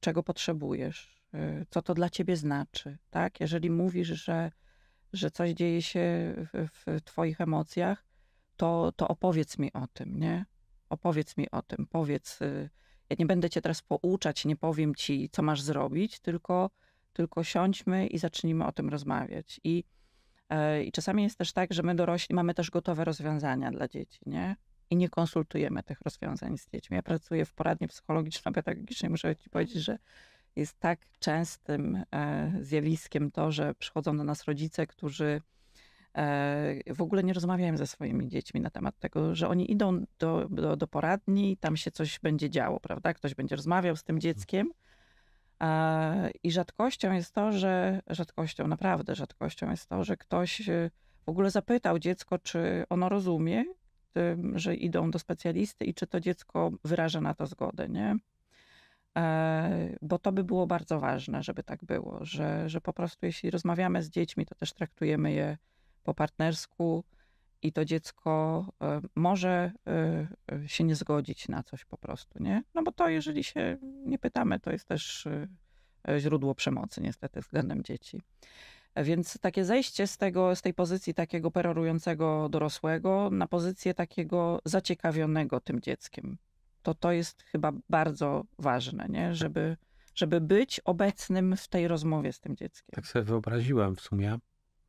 [SPEAKER 1] Czego potrzebujesz? Co to dla ciebie znaczy, tak? Jeżeli mówisz, że, że coś dzieje się w, w twoich emocjach, to, to opowiedz mi o tym, nie? Opowiedz mi o tym, powiedz y, ja nie będę cię teraz pouczać, nie powiem ci, co masz zrobić, tylko, tylko siądźmy i zacznijmy o tym rozmawiać. I, e, I czasami jest też tak, że my dorośli mamy też gotowe rozwiązania dla dzieci, nie? I nie konsultujemy tych rozwiązań z dziećmi. Ja pracuję w poradni psychologiczno-pedagogicznej, muszę ci powiedzieć, że jest tak częstym e, zjawiskiem to, że przychodzą do nas rodzice, którzy E, w ogóle nie rozmawiałem ze swoimi dziećmi na temat tego, że oni idą do, do, do poradni, tam się coś będzie działo, prawda? Ktoś będzie rozmawiał z tym mhm. dzieckiem. E, I rzadkością jest to, że rzadkością, naprawdę rzadkością jest to, że ktoś e, w ogóle zapytał dziecko, czy ono rozumie, że idą do specjalisty i czy to dziecko wyraża na to zgodę, nie? Bo to by było bardzo ważne, żeby tak było, że, że po prostu jeśli rozmawiamy z dziećmi, to też traktujemy je po partnersku i to dziecko e, może e, e, się nie zgodzić na coś po prostu, nie? No bo to, jeżeli się nie pytamy, to jest też źródło przemocy niestety względem dzieci. Więc takie zejście z, tego, z tej pozycji takiego perorującego dorosłego na pozycję takiego zaciekawionego tym dzieckiem, to to jest chyba bardzo ważne, nie? Żeby, żeby być obecnym w tej rozmowie z tym dzieckiem.
[SPEAKER 2] Tak sobie wyobraziłam w sumie,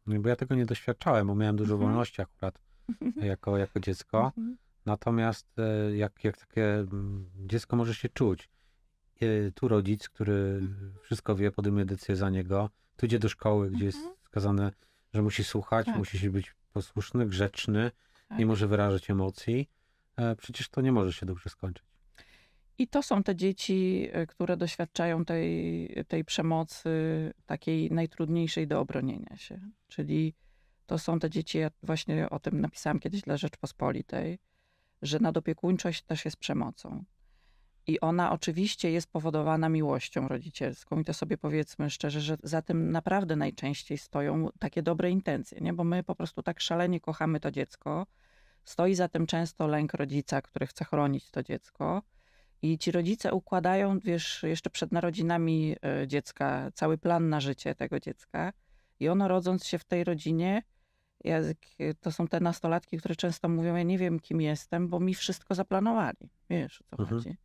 [SPEAKER 2] no bo ja tego nie doświadczałem, bo miałem dużo mhm. wolności akurat jako, jako dziecko. Mhm. Natomiast e, jak, jak takie mm, dziecko może się czuć, e, tu rodzic, który mhm. wszystko wie, podejmuje decyzję za niego, tu idzie do szkoły, gdzie jest skazane, że musi słuchać, tak. musi się być posłuszny, grzeczny, tak. nie może wyrażać emocji. E, przecież to nie może się dobrze skończyć.
[SPEAKER 1] I to są te dzieci, e, które doświadczają tej, tej przemocy, takiej najtrudniejszej do obronienia się. Czyli to są te dzieci, ja właśnie o tym napisałam kiedyś dla Rzeczpospolitej, że nadopiekuńczość też jest przemocą. I ona oczywiście jest powodowana miłością rodzicielską. I to sobie powiedzmy szczerze, że za tym naprawdę najczęściej stoją takie dobre intencje, nie? bo my po prostu tak szalenie kochamy to dziecko. Stoi za tym często lęk rodzica, który chce chronić to dziecko i ci rodzice układają, wiesz, jeszcze przed narodzinami e, dziecka cały plan na życie tego dziecka. I ono rodząc się w tej rodzinie, język, to są te nastolatki, które często mówią, ja nie wiem kim jestem, bo mi wszystko zaplanowali. Wiesz o co mhm. chodzi.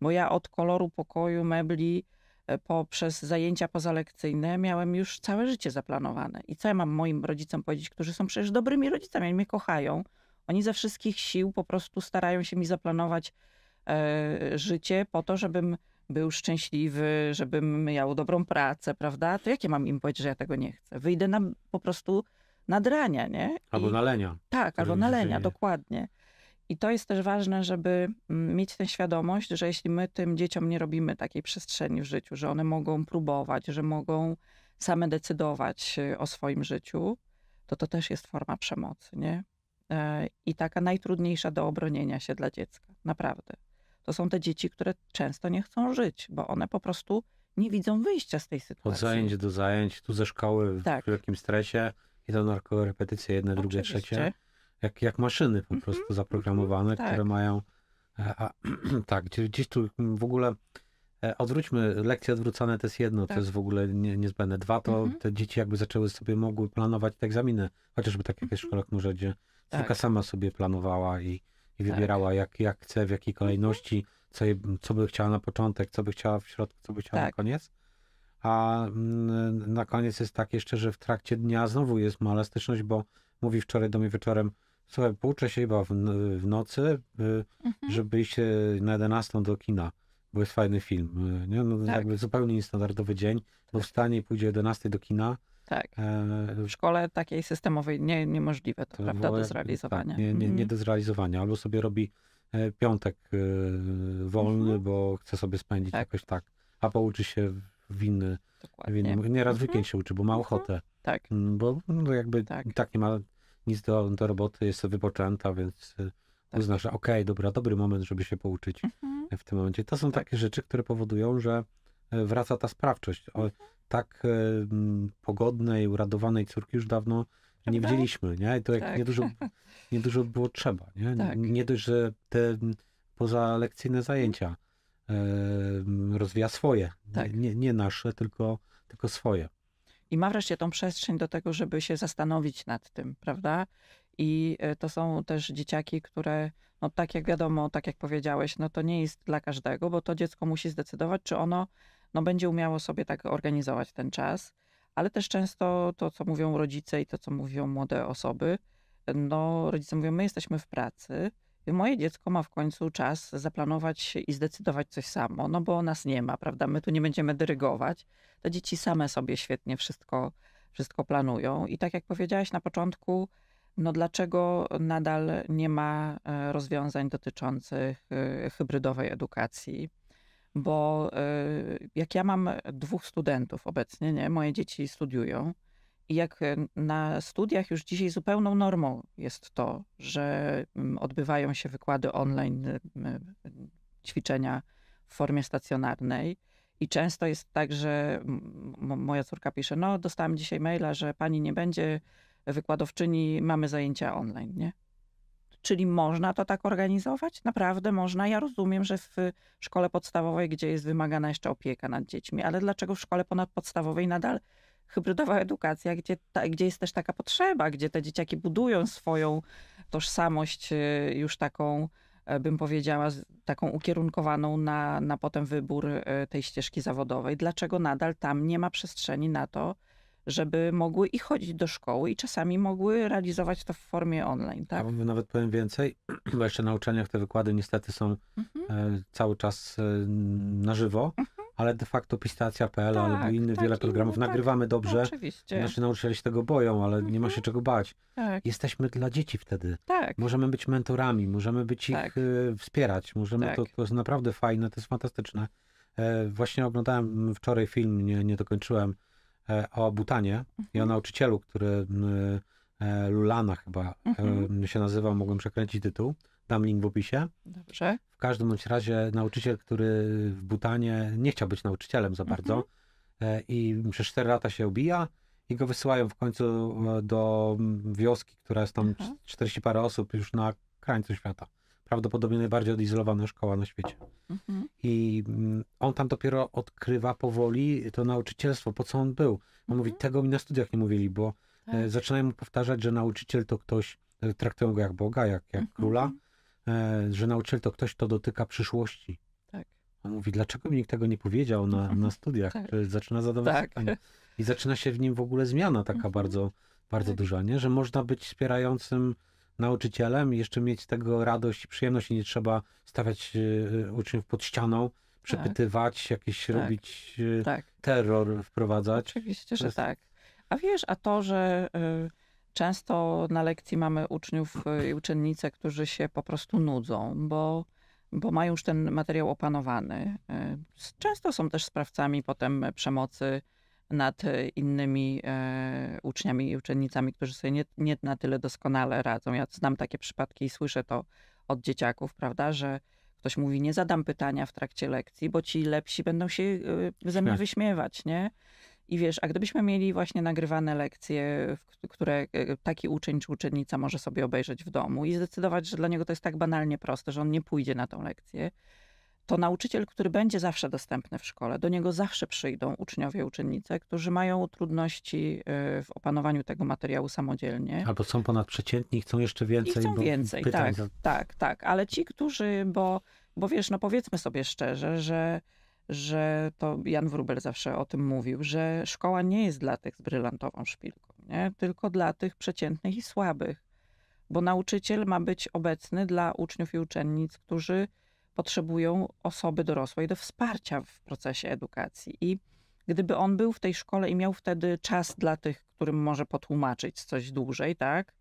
[SPEAKER 1] Bo ja od koloru pokoju, mebli, e, poprzez zajęcia pozalekcyjne miałem już całe życie zaplanowane. I co ja mam moim rodzicom powiedzieć, którzy są przecież dobrymi rodzicami, oni mnie kochają. Oni ze wszystkich sił po prostu starają się mi zaplanować E, życie po to, żebym był szczęśliwy, żebym miał dobrą pracę, prawda? To jakie mam im powiedzieć, że ja tego nie chcę? Wyjdę na, po prostu nadrania, nie? I, tak, albo
[SPEAKER 2] nalenia. Tak, albo nalenia,
[SPEAKER 1] dokładnie. I to jest też ważne, żeby mm, mieć tę świadomość, że jeśli my tym dzieciom nie robimy takiej przestrzeni w życiu, że one mogą próbować, że mogą same decydować e, o swoim życiu, to to też jest forma przemocy, nie? E, I taka najtrudniejsza do obronienia się dla dziecka, naprawdę to są te dzieci, które często nie chcą żyć, bo one po prostu nie widzą wyjścia z tej sytuacji. Od
[SPEAKER 2] zajęć do zajęć, tu ze szkoły tak. w wielkim stresie, i to narkorepetycje jedne, Oczywiście. drugie, trzecie. Jak, jak maszyny po mhm. prostu mm -hmm. zaprogramowane, mhm. które tak. mają... E, a, tak, gdzieś tu mm, w ogóle e, odwróćmy, lekcje odwrócone to jest jedno, tak. to jest w ogóle nie, niezbędne. Dwa, to mm -hmm. te dzieci jakby zaczęły sobie, mogły planować te egzaminy, chociażby tak jak jest w mhm. szkole chmurze, gdzie tak. sama sobie planowała i i tak. wybierała tak. jak, jak chce, w jakiej kolejności, co, je, co by chciała na początek, co by chciała w środku, co by chciała tak. na koniec. A mm, na koniec jest tak jeszcze, że w trakcie dnia znowu jest mała elastyczność, bo mówi wczoraj do mnie wieczorem, słuchaj, pouczę się chyba w, w nocy, y, mhm. żeby iść y, na 11 do kina, bo jest fajny film. Y, nie? No, tak. Jakby zupełnie niestandardowy dzień, bo wstanie i pójdzie 11 do kina, tak. E, w
[SPEAKER 1] szkole takiej systemowej nie, niemożliwe to, to prawda, do tak, zrealizowania. Tak, nie, nie, nie, mhm.
[SPEAKER 2] do zrealizowania. Albo sobie robi e, piątek e, wolny, mhm. bo chce sobie spędzić tak. jakoś tak, a pouczy się winny. Dokładnie. W Nieraz mhm. weekend się uczy, bo ma mhm. ochotę. Tak. Mm, bo no jakby tak. tak nie ma nic do, do roboty, jest wypoczęta, więc tak. uzna, że okej, okay, dobra, dobry moment, żeby się pouczyć mhm. w tym momencie. To są tak. takie rzeczy, które powodują, że wraca ta sprawczość tak pogodnej, uradowanej córki już dawno tak, nie tak. widzieliśmy, nie? I to jak tak. niedużo, niedużo było trzeba, nie? Tak. Nie dość, że te poza lekcyjne zajęcia rozwija swoje, tak. nie, nie nasze, tylko, tylko swoje.
[SPEAKER 1] I ma wreszcie tą przestrzeń do tego, żeby się zastanowić nad tym, prawda? I e, to są też dzieciaki, które, no tak jak wiadomo, tak jak powiedziałeś, no to nie jest dla każdego, bo to dziecko musi zdecydować, czy ono no, będzie umiało sobie tak organizować ten czas, ale też często to, co mówią rodzice i to, co mówią młode osoby, no, rodzice mówią, my jesteśmy w pracy, moje dziecko ma w końcu czas zaplanować i zdecydować coś samo, no bo nas nie ma, prawda? My tu nie będziemy dyrygować. To dzieci same sobie świetnie wszystko, wszystko planują. I tak jak powiedziałaś na początku, no dlaczego nadal nie ma e, rozwiązań dotyczących e, hybrydowej edukacji? bo y, jak ja mam dwóch studentów obecnie, nie? moje dzieci studiują, i jak y, na studiach już dzisiaj zupełną normą jest to, że mm, odbywają się wykłady online, y, ćwiczenia w formie stacjonarnej. I często jest tak, że moja córka pisze: No, dostałam dzisiaj maila, że pani nie będzie wykładowczyni, mamy zajęcia online, nie? Czyli można to tak organizować? Naprawdę można. Ja rozumiem, że w szkole podstawowej, gdzie jest wymagana jeszcze opieka nad dziećmi, ale dlaczego w szkole ponadpodstawowej nadal hybrydowa edukacja, gdzie, ta, gdzie jest też taka potrzeba, gdzie te dzieciaki budują swoją tożsamość e, już taką, e, bym powiedziała, taką ukierunkowaną na, na potem wybór e, tej ścieżki zawodowej. Dlaczego nadal tam nie ma przestrzeni na to, żeby mogły i chodzić do szkoły i czasami mogły realizować to w formie online.
[SPEAKER 2] Tak? Ja nawet powiem więcej, bo jeszcze na uczelniach te wykłady niestety są mhm. E, cały czas e, na żywo. Mhm. ale de facto pistacja.pl tak, albo inne tak, wiele programów. Inny, tak. Nagrywamy tak, dobrze. Oczywiście. Nasi nauczyciele się tego boją, ale mhm. nie ma się mhm. czego bać. Tak. Jesteśmy dla dzieci wtedy. Tak. Możemy być mentorami, możemy być ich y, wspierać. Możemy, to, tak. to jest naprawdę fajne, to jest fantastyczne. E, właśnie oglądałem wczoraj film, nie, nie dokończyłem, E, o Butanie i o mhm. nauczycielu, który e, Lulana chyba e, mhm. się nazywał, mogłem przekręcić tytuł. Dam link w opisie. Dobrze. W każdym bądź razie nauczyciel, który w Butanie nie chciał być nauczycielem za bardzo mhm. i przez 4 lata się ubija i go wysyłają w końcu do wioski, która jest tam 40 parę osób już na krańcu świata prawdopodobnie najbardziej odizolowana szkoła na świecie. Mhm. I mm, on tam dopiero odkrywa powoli to nauczycielstwo, po co on był. On mhm. mówi, tego mi na studiach nie mówili, bo e, tak. zaczynają mu powtarzać, że nauczyciel to ktoś, e, traktują go jak Boga, jak, jak mhm. króla, e, że nauczyciel to ktoś, kto dotyka przyszłości. Tak. On mówi, dlaczego mi nikt tego nie powiedział na, mhm. na studiach? Tak. Zaczyna zadawać tak. pytania. I zaczyna się w nim w ogóle zmiana taka mhm. bardzo, bardzo tak. duża, nie? że można być wspierającym nauczycielem, jeszcze mieć tego radość i przyjemność i nie trzeba stawiać e, uczniów pod ścianą, przepytywać, tak. jakiś tak. robić e, tak. terror wprowadzać. Oczywiście, że tak.
[SPEAKER 1] A wiesz, a to, że e, często na lekcji mamy uczniów i uczennice, którzy się po prostu nudzą, bo, bo mają już ten materiał opanowany. Często są też sprawcami potem przemocy nad e, innymi e, uczniami i uczennicami, którzy sobie nie, nie na tyle doskonale radzą. Ja znam takie przypadki i słyszę to od dzieciaków, prawda, że ktoś mówi, nie zadam pytania w trakcie lekcji, bo ci lepsi będą się e, ze mnie wyśmiewać, nie? I wiesz, a gdybyśmy mieli właśnie nagrywane lekcje, które taki uczeń czy uczennica może sobie obejrzeć w domu i zdecydować, że dla niego to jest tak banalnie proste, że on nie pójdzie na tą lekcję, to nauczyciel, który będzie zawsze dostępny w szkole. Do niego zawsze przyjdą uczniowie, uczennice, którzy mają trudności e, w opanowaniu tego materiału samodzielnie.
[SPEAKER 2] Albo są ponadprzeciętni chcą jeszcze więcej. I chcą więcej, tak, do...
[SPEAKER 1] tak, tak. Ale ci, którzy, bo, bo wiesz, no powiedzmy sobie szczerze, że że to Jan Wrubel zawsze o tym mówił, że szkoła nie jest dla tych z brylantową szpilką, nie? tylko dla tych przeciętnych i słabych. Bo nauczyciel ma być obecny dla uczniów i uczennic, którzy potrzebują osoby dorosłej do wsparcia w procesie edukacji. I gdyby on był w tej szkole i miał wtedy czas dla tych, którym może potłumaczyć coś dłużej, tak?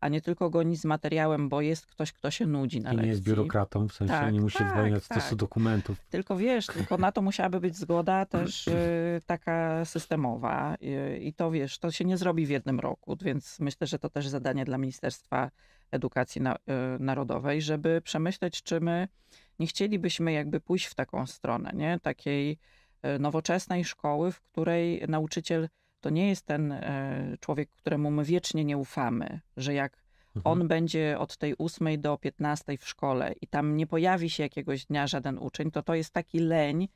[SPEAKER 1] A nie tylko goni z materiałem, bo jest ktoś, kto się nudzi na I lekcji. nie jest
[SPEAKER 2] biurokratą, w sensie tak, nie musi tak, zwalniać tak. stosu dokumentów.
[SPEAKER 1] Tylko wiesz, tylko na to musiałaby być zgoda też y, taka systemowa. Y, I to wiesz, to się nie zrobi w jednym roku, więc myślę, że to też zadanie dla Ministerstwa Edukacji na, y, Narodowej, żeby przemyśleć, czy my nie chcielibyśmy jakby pójść w taką stronę, nie? takiej e, nowoczesnej szkoły, w której nauczyciel to nie jest ten e, człowiek, któremu my wiecznie nie ufamy, że jak mhm. on będzie od tej 8 do 15 w szkole i tam nie pojawi się jakiegoś dnia żaden uczeń, to to jest taki leń,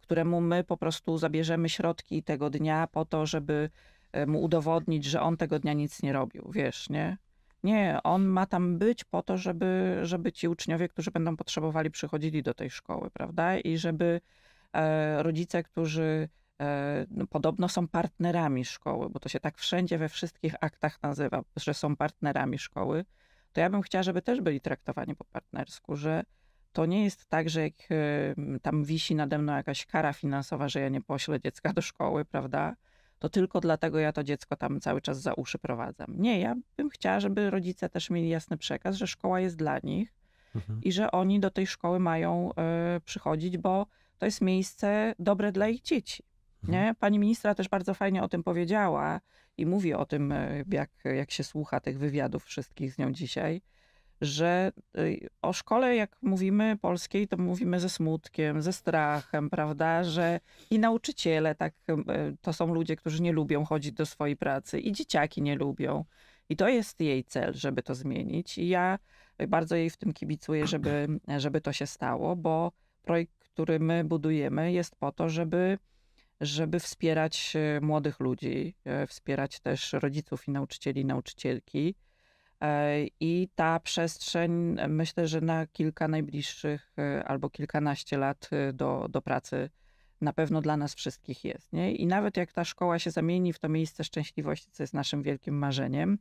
[SPEAKER 1] któremu my po prostu zabierzemy środki tego dnia po to, żeby e, mu udowodnić, że on tego dnia nic nie robił, wiesz, nie? Nie, on ma tam być po to, żeby, żeby ci uczniowie, którzy będą potrzebowali, przychodzili do tej szkoły, prawda? I żeby e, rodzice, którzy e, no, podobno są partnerami szkoły, bo to się tak wszędzie we wszystkich aktach nazywa, że są partnerami szkoły, to ja bym chciała, żeby też byli traktowani po partnersku, że to nie jest tak, że jak e, tam wisi nade mną jakaś kara finansowa, że ja nie poślę dziecka do szkoły, prawda? to tylko dlatego ja to dziecko tam cały czas za uszy prowadzam. Nie, ja bym chciała, żeby rodzice też mieli jasny przekaz, że szkoła jest dla nich mhm. i że oni do tej szkoły mają y, przychodzić, bo to jest miejsce dobre dla ich dzieci. Mhm. Nie? Pani ministra też bardzo fajnie o tym powiedziała i mówi o tym, e, jak, jak się słucha tych wywiadów wszystkich z nią dzisiaj że y, o szkole, jak mówimy polskiej, to mówimy ze smutkiem, ze strachem, prawda, że i nauczyciele tak, y, to są ludzie, którzy nie lubią chodzić do swojej pracy i dzieciaki nie lubią. I to jest jej cel, żeby to zmienić. I ja bardzo jej w tym kibicuję, żeby, żeby to się stało, bo projekt, który my budujemy, jest po to, żeby, żeby wspierać y, młodych ludzi, wspierać też rodziców i nauczycieli, nauczycielki E, I ta przestrzeń, e, myślę, że na kilka najbliższych e, albo kilkanaście lat do, do pracy na pewno dla nas wszystkich jest. Nie? I nawet jak ta szkoła się zamieni w to miejsce szczęśliwości, co jest naszym wielkim marzeniem,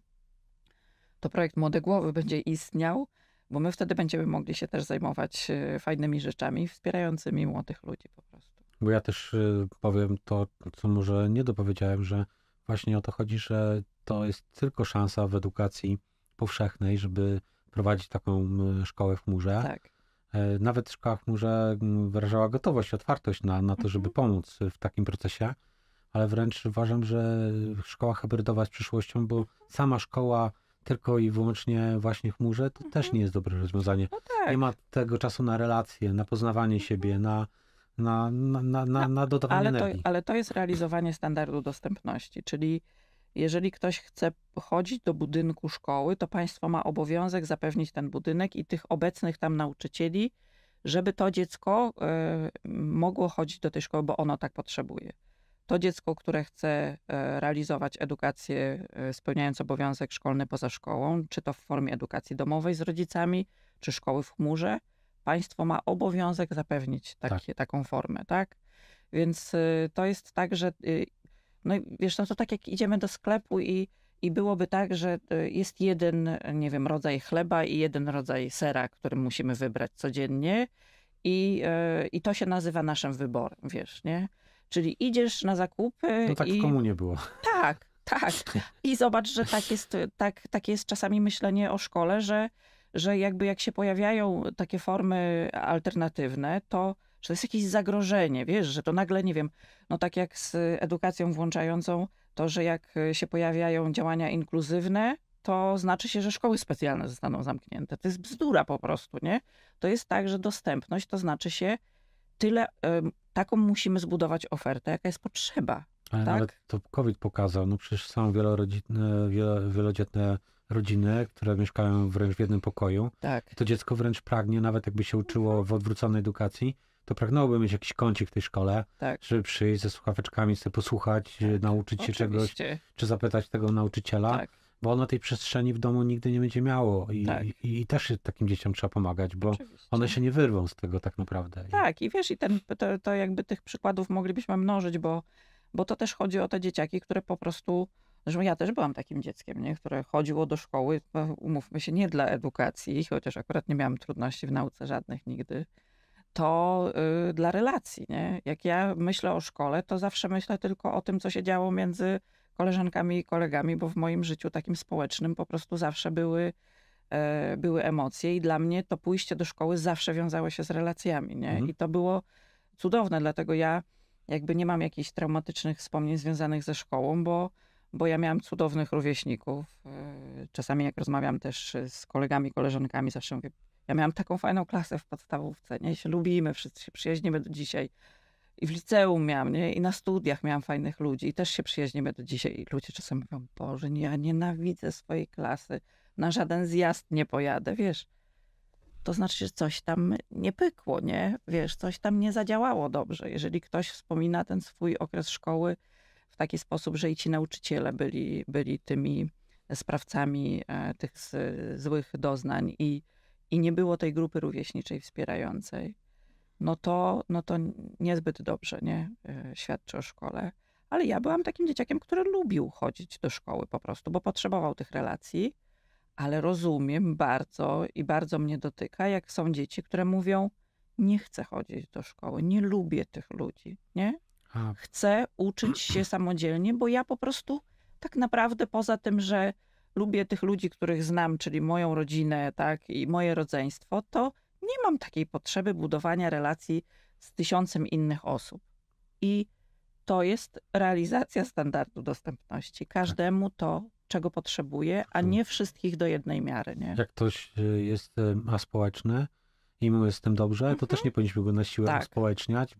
[SPEAKER 1] to projekt Młode Głowy będzie istniał, bo my wtedy będziemy mogli się też zajmować fajnymi rzeczami, wspierającymi młodych ludzi po
[SPEAKER 2] prostu. Bo ja też powiem to, co może nie dopowiedziałem, że właśnie o to chodzi, że to jest tylko szansa w edukacji powszechnej, żeby prowadzić taką szkołę w chmurze. Tak. E, nawet szkoła w chmurze wyrażała gotowość, otwartość na, na to, mhm. żeby pomóc w takim procesie, ale wręcz uważam, że szkoła hybrydowa jest przyszłością, bo sama szkoła tylko i wyłącznie właśnie chmurze, to mhm. też nie jest dobre rozwiązanie. No tak. Nie ma tego czasu na relacje, na poznawanie mhm. siebie, na, na, na, na, na, no, dodawanie ale energii.
[SPEAKER 1] ale to jest realizowanie standardu dostępności, czyli jeżeli ktoś chce chodzić do budynku szkoły, to państwo ma obowiązek zapewnić ten budynek i tych obecnych tam nauczycieli, żeby to dziecko e, mogło chodzić do tej szkoły, bo ono tak potrzebuje. To dziecko, które chce e, realizować edukację, e, spełniając obowiązek szkolny poza szkołą, czy to w formie edukacji domowej z rodzicami, czy szkoły w chmurze, państwo ma obowiązek zapewnić tak. takie, tak. taką formę, tak? Więc to jest tak, że y, no i wiesz, no to tak jak idziemy do sklepu i, i byłoby tak, że e, jest jeden, nie wiem, rodzaj chleba i jeden rodzaj sera, który musimy wybrać codziennie i, e, i to się nazywa naszym wyborem, wiesz, nie? Czyli idziesz na zakupy No tak i... w komunie było. Tak, tak. I zobacz, że tak jest, tak, tak jest czasami myślenie o szkole, że, że jakby jak się pojawiają takie formy alternatywne, to że to jest jakieś zagrożenie, wiesz, że to nagle, nie wiem, no tak jak z edukacją włączającą, to, że jak e, się pojawiają działania inkluzywne, to znaczy się, że szkoły specjalne zostaną zamknięte. To jest bzdura po prostu, nie? To jest tak, że dostępność to znaczy się tyle, taką musimy zbudować ofertę, jaka jest potrzeba.
[SPEAKER 2] Ale tak? nawet to COVID pokazał, no przecież są wielorodzinne, wielo, wielodzietne rodziny, które mieszkają wręcz w jednym pokoju. Tak. To dziecko wręcz pragnie, nawet jakby się uczyło w odwróconej edukacji, to pragnąłbym mieć jakiś kącik w tej szkole, tak. żeby przyjść ze słuchaweczkami, sobie posłuchać, tak. nauczyć się Oczywiście. czegoś, czy zapytać tego nauczyciela. Tak. Bo ono tej przestrzeni w domu nigdy nie będzie miało i, tak. i, i też takim dzieciom trzeba pomagać, bo Oczywiście. one się nie wyrwą z tego tak naprawdę.
[SPEAKER 1] Tak, i wiesz, i ten, to, to jakby tych przykładów moglibyśmy mnożyć, bo, bo to też chodzi o te dzieciaki, które po prostu Zresztą ja też byłam takim dzieckiem, nie? które chodziło do szkoły, no, umówmy się, nie dla edukacji, chociaż akurat nie miałam trudności w nauce żadnych nigdy, to y, dla relacji. Nie? Jak ja myślę o szkole, to zawsze myślę tylko o tym, co się działo między koleżankami i kolegami, bo w moim życiu takim społecznym po prostu zawsze były, y, były emocje i dla mnie to pójście do szkoły zawsze wiązało się z relacjami. Nie? Mhm. I to było cudowne, dlatego ja jakby nie mam jakichś traumatycznych wspomnień związanych ze szkołą, bo, bo ja miałam cudownych rówieśników. E, czasami jak rozmawiam też z kolegami, koleżankami, zawsze mówię, ja miałam taką fajną klasę w podstawówce, nie? I się lubimy, wszyscy się przyjaźnimy do dzisiaj. I w liceum miałam, nie? I na studiach miałam fajnych ludzi. I też się przyjaźnimy do dzisiaj. I ludzie czasem mówią, Boże, nie, ja nienawidzę swojej klasy. Na żaden zjazd nie pojadę, wiesz. To znaczy, że coś tam nie pykło, nie? Wiesz, coś tam nie zadziałało dobrze. Jeżeli ktoś wspomina ten swój okres szkoły w taki sposób, że i ci nauczyciele byli, byli tymi sprawcami e, tych złych doznań i i nie było tej grupy rówieśniczej wspierającej, no to, no to niezbyt dobrze nie e, świadczy o szkole. Ale ja byłam takim dzieciakiem, który lubił chodzić do szkoły po prostu, bo potrzebował tych relacji, ale rozumiem bardzo i bardzo mnie dotyka, jak są dzieci, które mówią: Nie chcę chodzić do szkoły, nie lubię tych ludzi, nie? Chcę uczyć się samodzielnie, bo ja po prostu tak naprawdę poza tym, że lubię tych ludzi, których znam, czyli moją rodzinę tak, i moje rodzeństwo, to nie mam takiej potrzeby budowania relacji z tysiącem innych osób. I to jest realizacja standardu dostępności. Tak. Każdemu to, czego potrzebuje, a nie wszystkich do jednej miary. Nie?
[SPEAKER 2] Jak ktoś e, jest e, aspołeczny i mu jest tym dobrze, to też mhm. nie powinniśmy go na siłę tak.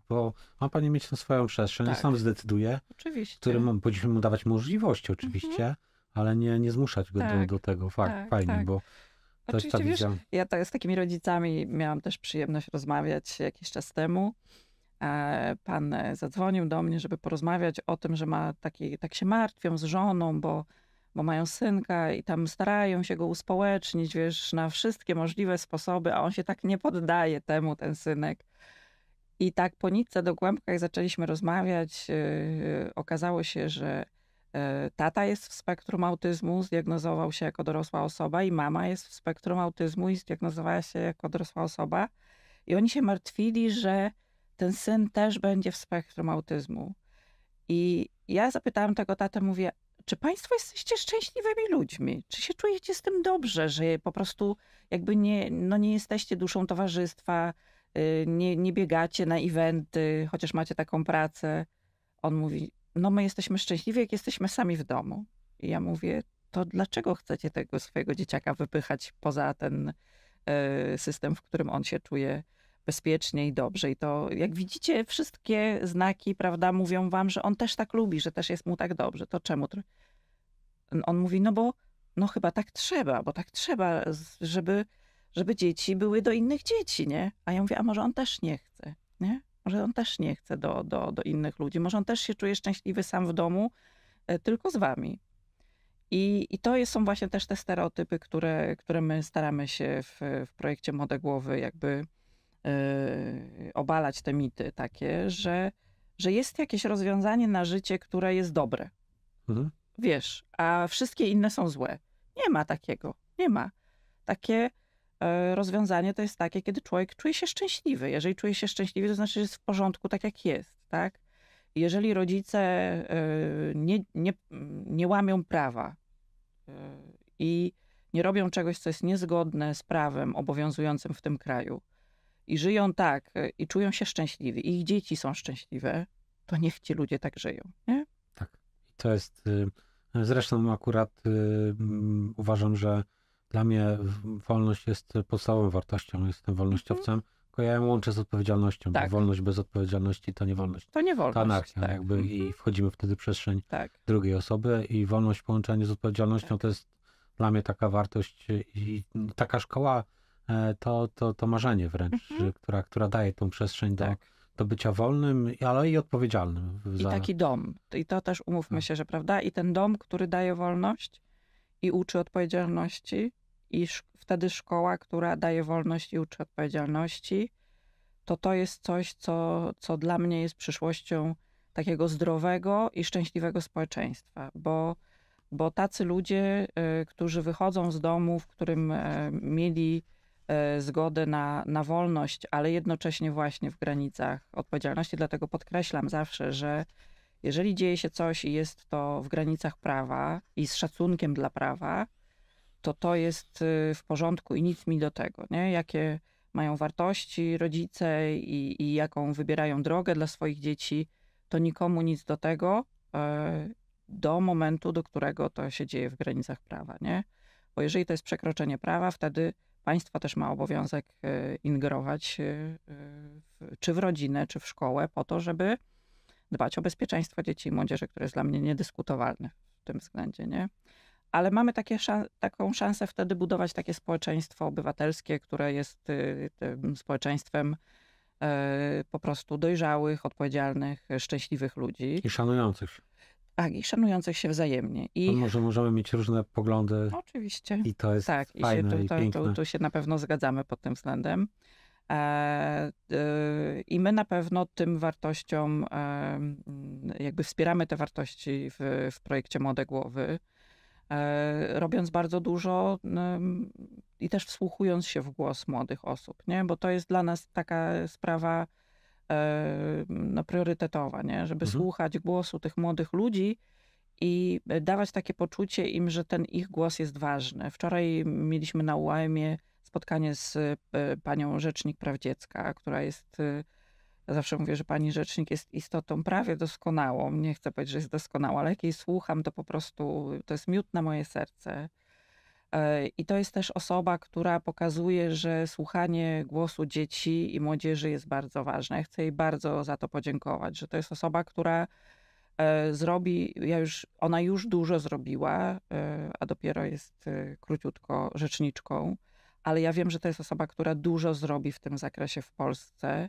[SPEAKER 2] bo ma pani mieć tą swoją przestrzeń, tak. sam zdecyduje, oczywiście. którym powinniśmy mu dawać możliwości oczywiście. Mhm ale nie, nie zmuszać go tak, do, do, tego. Fakt, tak, fajnie, tak. bo też Oczywiście, ta wiesz,
[SPEAKER 1] ja to, z takimi rodzicami miałam też przyjemność rozmawiać jakiś czas temu. E, pan zadzwonił do mnie, żeby porozmawiać o tym, że ma taki, tak się martwią z żoną, bo, bo mają synka i tam starają się go uspołecznić, wiesz, na wszystkie możliwe sposoby, a on się tak nie poddaje temu, ten synek. I tak po nitce do głębkach zaczęliśmy rozmawiać. Y, y, okazało się, że E, tata jest w spektrum autyzmu, zdiagnozował się jako dorosła osoba, i mama jest w spektrum autyzmu i zdiagnozowała się jako dorosła osoba. I oni się martwili, że ten syn też będzie w spektrum autyzmu. I ja zapytałam tego tatę, mówię, czy państwo jesteście szczęśliwymi ludźmi? Czy się czujecie z tym dobrze, że po prostu jakby nie, no nie jesteście duszą towarzystwa, y, nie, nie biegacie na eventy, chociaż macie taką pracę? On mówi, no my jesteśmy szczęśliwi, jak jesteśmy sami w domu. I ja mówię, to dlaczego chcecie tego swojego dzieciaka wypychać poza ten e, system, w którym on się czuje bezpiecznie i dobrze. I to, jak widzicie, wszystkie znaki, prawda, mówią wam, że on też tak lubi, że też jest mu tak dobrze. To czemu? On mówi, no bo, no chyba tak trzeba, bo tak trzeba, żeby, żeby dzieci były do innych dzieci, nie? A ja mówię, a może on też nie chce, nie? Może on też nie chce do, do, do innych ludzi, może on też się czuje szczęśliwy sam w domu, e, tylko z wami. I, i to są właśnie też te stereotypy, które, które my staramy się w, w projekcie Młode Głowy jakby yy, obalać te mity takie, że, że jest jakieś rozwiązanie na życie, które jest dobre. Mhm. Wiesz, a wszystkie inne są złe. Nie ma takiego. Nie ma. Takie E, rozwiązanie to jest takie, kiedy człowiek czuje się szczęśliwy. Jeżeli czuje się szczęśliwy, to znaczy, że jest w porządku tak, jak jest, tak? Jeżeli rodzice e, nie, nie, nie łamią prawa e, i nie robią czegoś, co jest niezgodne z prawem obowiązującym w tym kraju i żyją tak i czują się szczęśliwi, i ich dzieci są szczęśliwe, to niech ci ludzie tak żyją, nie? Tak.
[SPEAKER 2] I to jest... Y, zresztą akurat y, uważam, że dla mnie wolność jest podstawową wartością. Jestem wolnościowcem, mhm. tylko ja ją łączę z odpowiedzialnością. Tak. Wolność bez odpowiedzialności to nie wolność. To nie wolność. To anarchia tak. jakby i mhm. wchodzimy wtedy w przestrzeń tak. drugiej osoby i wolność połączenie z odpowiedzialnością tak. to jest dla mnie taka wartość i taka szkoła e, to, to, to marzenie wręcz, mhm. która, która daje tą przestrzeń do, tak. do bycia wolnym, ale i odpowiedzialnym. I za... taki
[SPEAKER 1] dom. I to też umówmy tak. się, że prawda? I ten dom, który daje wolność i uczy odpowiedzialności, i wtedy szkoła, która daje wolność i uczy odpowiedzialności, to to jest coś, co, co dla mnie jest przyszłością takiego zdrowego i szczęśliwego społeczeństwa, bo, bo tacy ludzie, y, którzy wychodzą z domu, w którym y, mieli e, zgodę na, na wolność, ale jednocześnie właśnie w granicach odpowiedzialności, dlatego podkreślam zawsze, że jeżeli dzieje się coś i jest to w granicach prawa i z szacunkiem dla prawa, to to jest y, w porządku i nic mi do tego, nie? Jakie mają wartości rodzice i, i jaką wybierają drogę dla swoich dzieci, to nikomu nic do tego e, do momentu, do którego to się dzieje w granicach prawa, nie? Bo jeżeli to jest przekroczenie prawa, wtedy państwo też ma obowiązek e, ingerować e, w, czy w rodzinę, czy w szkołę po to, żeby dbać o bezpieczeństwo dzieci i młodzieży, które jest dla mnie niedyskutowalne w tym względzie, nie? ale mamy szan taką szansę wtedy budować takie społeczeństwo obywatelskie, które jest y, tym społeczeństwem e, po prostu dojrzałych, odpowiedzialnych, szczęśliwych ludzi.
[SPEAKER 2] I szanujących.
[SPEAKER 1] Tak, i szanujących się wzajemnie. I... No, może
[SPEAKER 2] możemy mieć różne poglądy. Oczywiście. I to jest tak, fajne i, się, tu, i to, piękne. Tu, tu,
[SPEAKER 1] się na pewno zgadzamy pod tym względem. E, y, I my na pewno tym wartościom, jakby wspieramy te wartości w, w projekcie Młode Głowy. E, robiąc bardzo dużo i też wsłuchując się w głos młodych osób, nie? bo to jest dla nas taka sprawa e, no, priorytetowa, nie? żeby mhm. słuchać głosu tych młodych ludzi i dawać takie poczucie im, że ten ich głos jest ważny. Wczoraj mieliśmy na UAM-ie spotkanie z e, panią rzecznik praw dziecka, która jest zawsze mówię, że pani rzecznik jest istotą prawie doskonałą. Nie chcę powiedzieć, że jest doskonała, ale jak jej słucham, to po prostu to jest miód na moje serce. E, I to jest też osoba, która pokazuje, że słuchanie głosu dzieci i młodzieży jest bardzo ważne. Ja chcę jej bardzo za to podziękować, że to jest osoba, która e, zrobi, ja już, ona już dużo zrobiła, e, a dopiero jest króciutko rzeczniczką, ale ja wiem, że to jest osoba, która dużo zrobi w tym zakresie w Polsce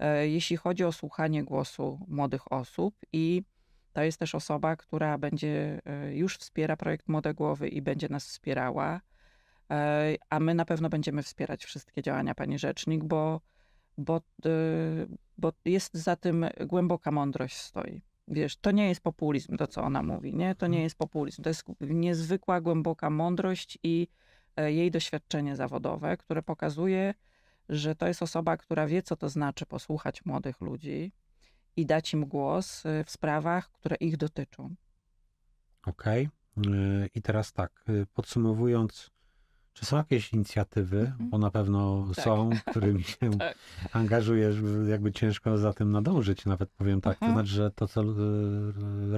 [SPEAKER 1] E, jeśli chodzi o słuchanie głosu młodych osób i to jest też osoba, która będzie e, już wspiera projekt Młode Głowy i będzie nas wspierała, e, a my na pewno będziemy wspierać wszystkie działania pani rzecznik, bo, bo, bo jest za tym głęboka mądrość stoi. Wiesz, to nie jest populizm, to co ona mówi, nie? To nie mhm. jest populizm, to jest niezwykła, głęboka mądrość i jej doświadczenie zawodowe, które pokazuje, że to jest osoba, która wie, co to znaczy posłuchać młodych ludzi i dać im głos y, w sprawach, które ich dotyczą.
[SPEAKER 2] Okej. Okay. I teraz tak, y, podsumowując, czy są jakieś inicjatywy, mhm. bo na pewno tak. są, którymi się tak. angażujesz, jakby ciężko za tym nadążyć, nawet powiem tak. To mhm. znaczy, że to, co y,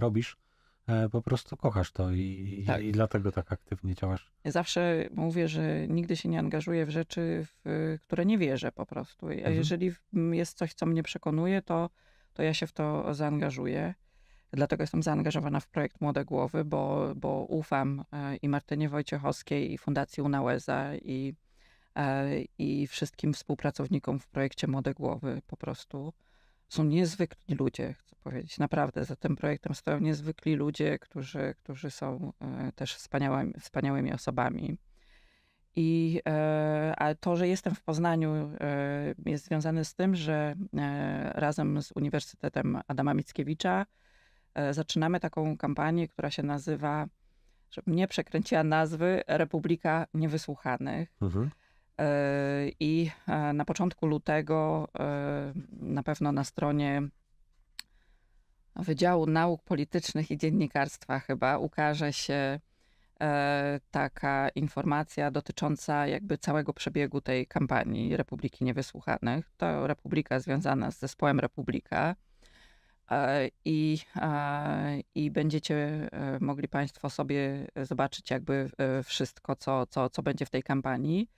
[SPEAKER 2] robisz, E, po prostu kochasz to i, tak. i, dlatego tak aktywnie działasz.
[SPEAKER 1] Zawsze mówię, że nigdy się nie angażuję w rzeczy, w które nie wierzę po prostu. A mhm. jeżeli jest coś, co mnie przekonuje, to, to ja się w to zaangażuję. Dlatego jestem zaangażowana w projekt Młode Głowy, bo, bo ufam e, i Martynie Wojciechowskiej, i Fundacji Unałeza, i, e, i wszystkim współpracownikom w projekcie Młode Głowy po prostu są niezwykli ludzie, chcę powiedzieć. Naprawdę za tym projektem stoją niezwykli ludzie, którzy, którzy są e, też wspaniałymi, wspaniałymi osobami. I ale to, że jestem w Poznaniu, e, jest związane z tym, że e, razem z Uniwersytetem Adama Mickiewicza zaczynamy taką kampanię, która się nazywa, żeby nie przekręciła nazwy, Republika Niewysłuchanych. Mhm i e, na początku lutego e, na pewno na stronie Wydziału Nauk Politycznych i Dziennikarstwa chyba ukaże się e, taka informacja dotycząca jakby całego przebiegu tej kampanii Republiki Niewysłuchanych. To Republika związana z zespołem Republika. I, I będziecie mogli Państwo sobie zobaczyć jakby wszystko, co, co, co będzie w tej kampanii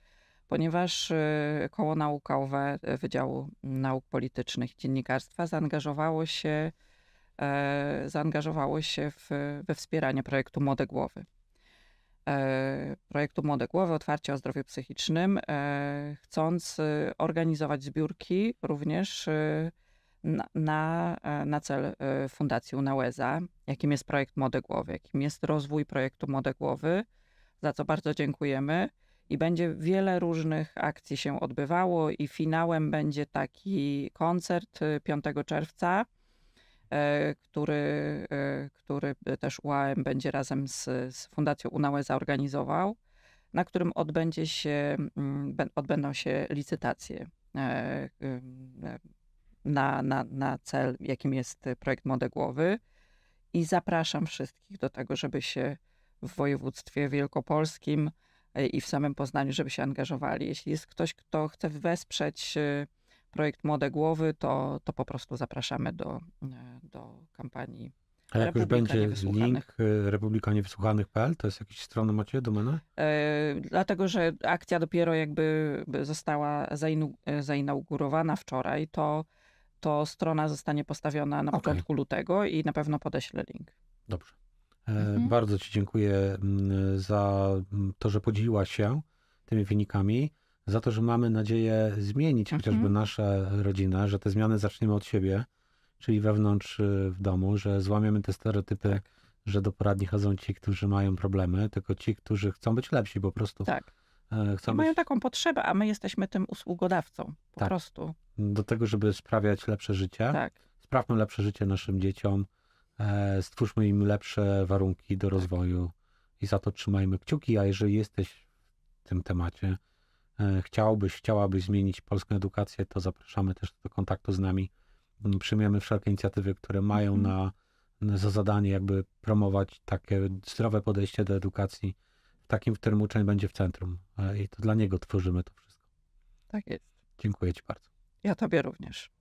[SPEAKER 1] ponieważ y, koło naukowe y, Wydziału Nauk Politycznych i Dziennikarstwa zaangażowało się, e, zaangażowało się w, we wspieranie projektu Młode Głowy. E, projektu Młode Głowy, otwarcie o zdrowiu psychicznym, e, chcąc y, organizować zbiórki również na, na, na cel Fundacji Unałeza, jakim jest projekt Młode Głowy, jakim jest rozwój projektu Młode Głowy, za co bardzo dziękujemy i będzie wiele różnych akcji się odbywało i finałem będzie taki koncert 5 y, czerwca, e, który, e, który też UAM będzie razem z, z Fundacją UNAUE zaorganizował, na którym odbędzie się, mm, odbędą się licytacje e, y, na, na, na cel, jakim jest projekt Młode Głowy. I zapraszam wszystkich do tego, żeby się w województwie wielkopolskim E, i w samym Poznaniu, żeby się angażowali. Jeśli jest ktoś, kto chce wesprzeć e, projekt Młode Głowy, to, to po prostu zapraszamy do, e, do kampanii. A jak już będzie link
[SPEAKER 2] republikaniewysłuchanych.pl, to jest jakieś strony macie, domena?
[SPEAKER 1] Yy, dlatego, że akcja dopiero jakby została zainaugurowana wczoraj, to, to strona zostanie postawiona na okay. początku lutego i na pewno podeślę link.
[SPEAKER 2] Dobrze. E, mhm. Bardzo Ci dziękuję mm, za mm, to, że podzieliłaś się tymi wynikami, za to, że mamy nadzieję zmienić mhm. chociażby nasze rodzinę, że te zmiany zaczniemy od siebie, czyli wewnątrz y, w domu, że złamiemy te stereotypy, tak. że do poradni chodzą ci, którzy mają problemy, tylko ci, którzy chcą być lepsi po prostu. Tak. E, chcą być... Mają
[SPEAKER 1] taką potrzebę, a my jesteśmy tym usługodawcą
[SPEAKER 2] po tak. prostu. Do tego, żeby sprawiać lepsze życie. Tak. Sprawmy lepsze życie naszym dzieciom E, stwórzmy im lepsze warunki do rozwoju i za to trzymajmy kciuki, a jeżeli jesteś w tym temacie, e, chciałbyś, chciałabyś zmienić polską edukację, to zapraszamy też do kontaktu z nami. Przyjmiemy wszelkie inicjatywy, które mają mhm. na, na, za zadanie jakby promować takie zdrowe podejście do edukacji, takim, w którym uczeń będzie w centrum. E, I to dla niego tworzymy to wszystko. Tak jest. Dziękuję Ci bardzo.
[SPEAKER 1] Ja Tobie również.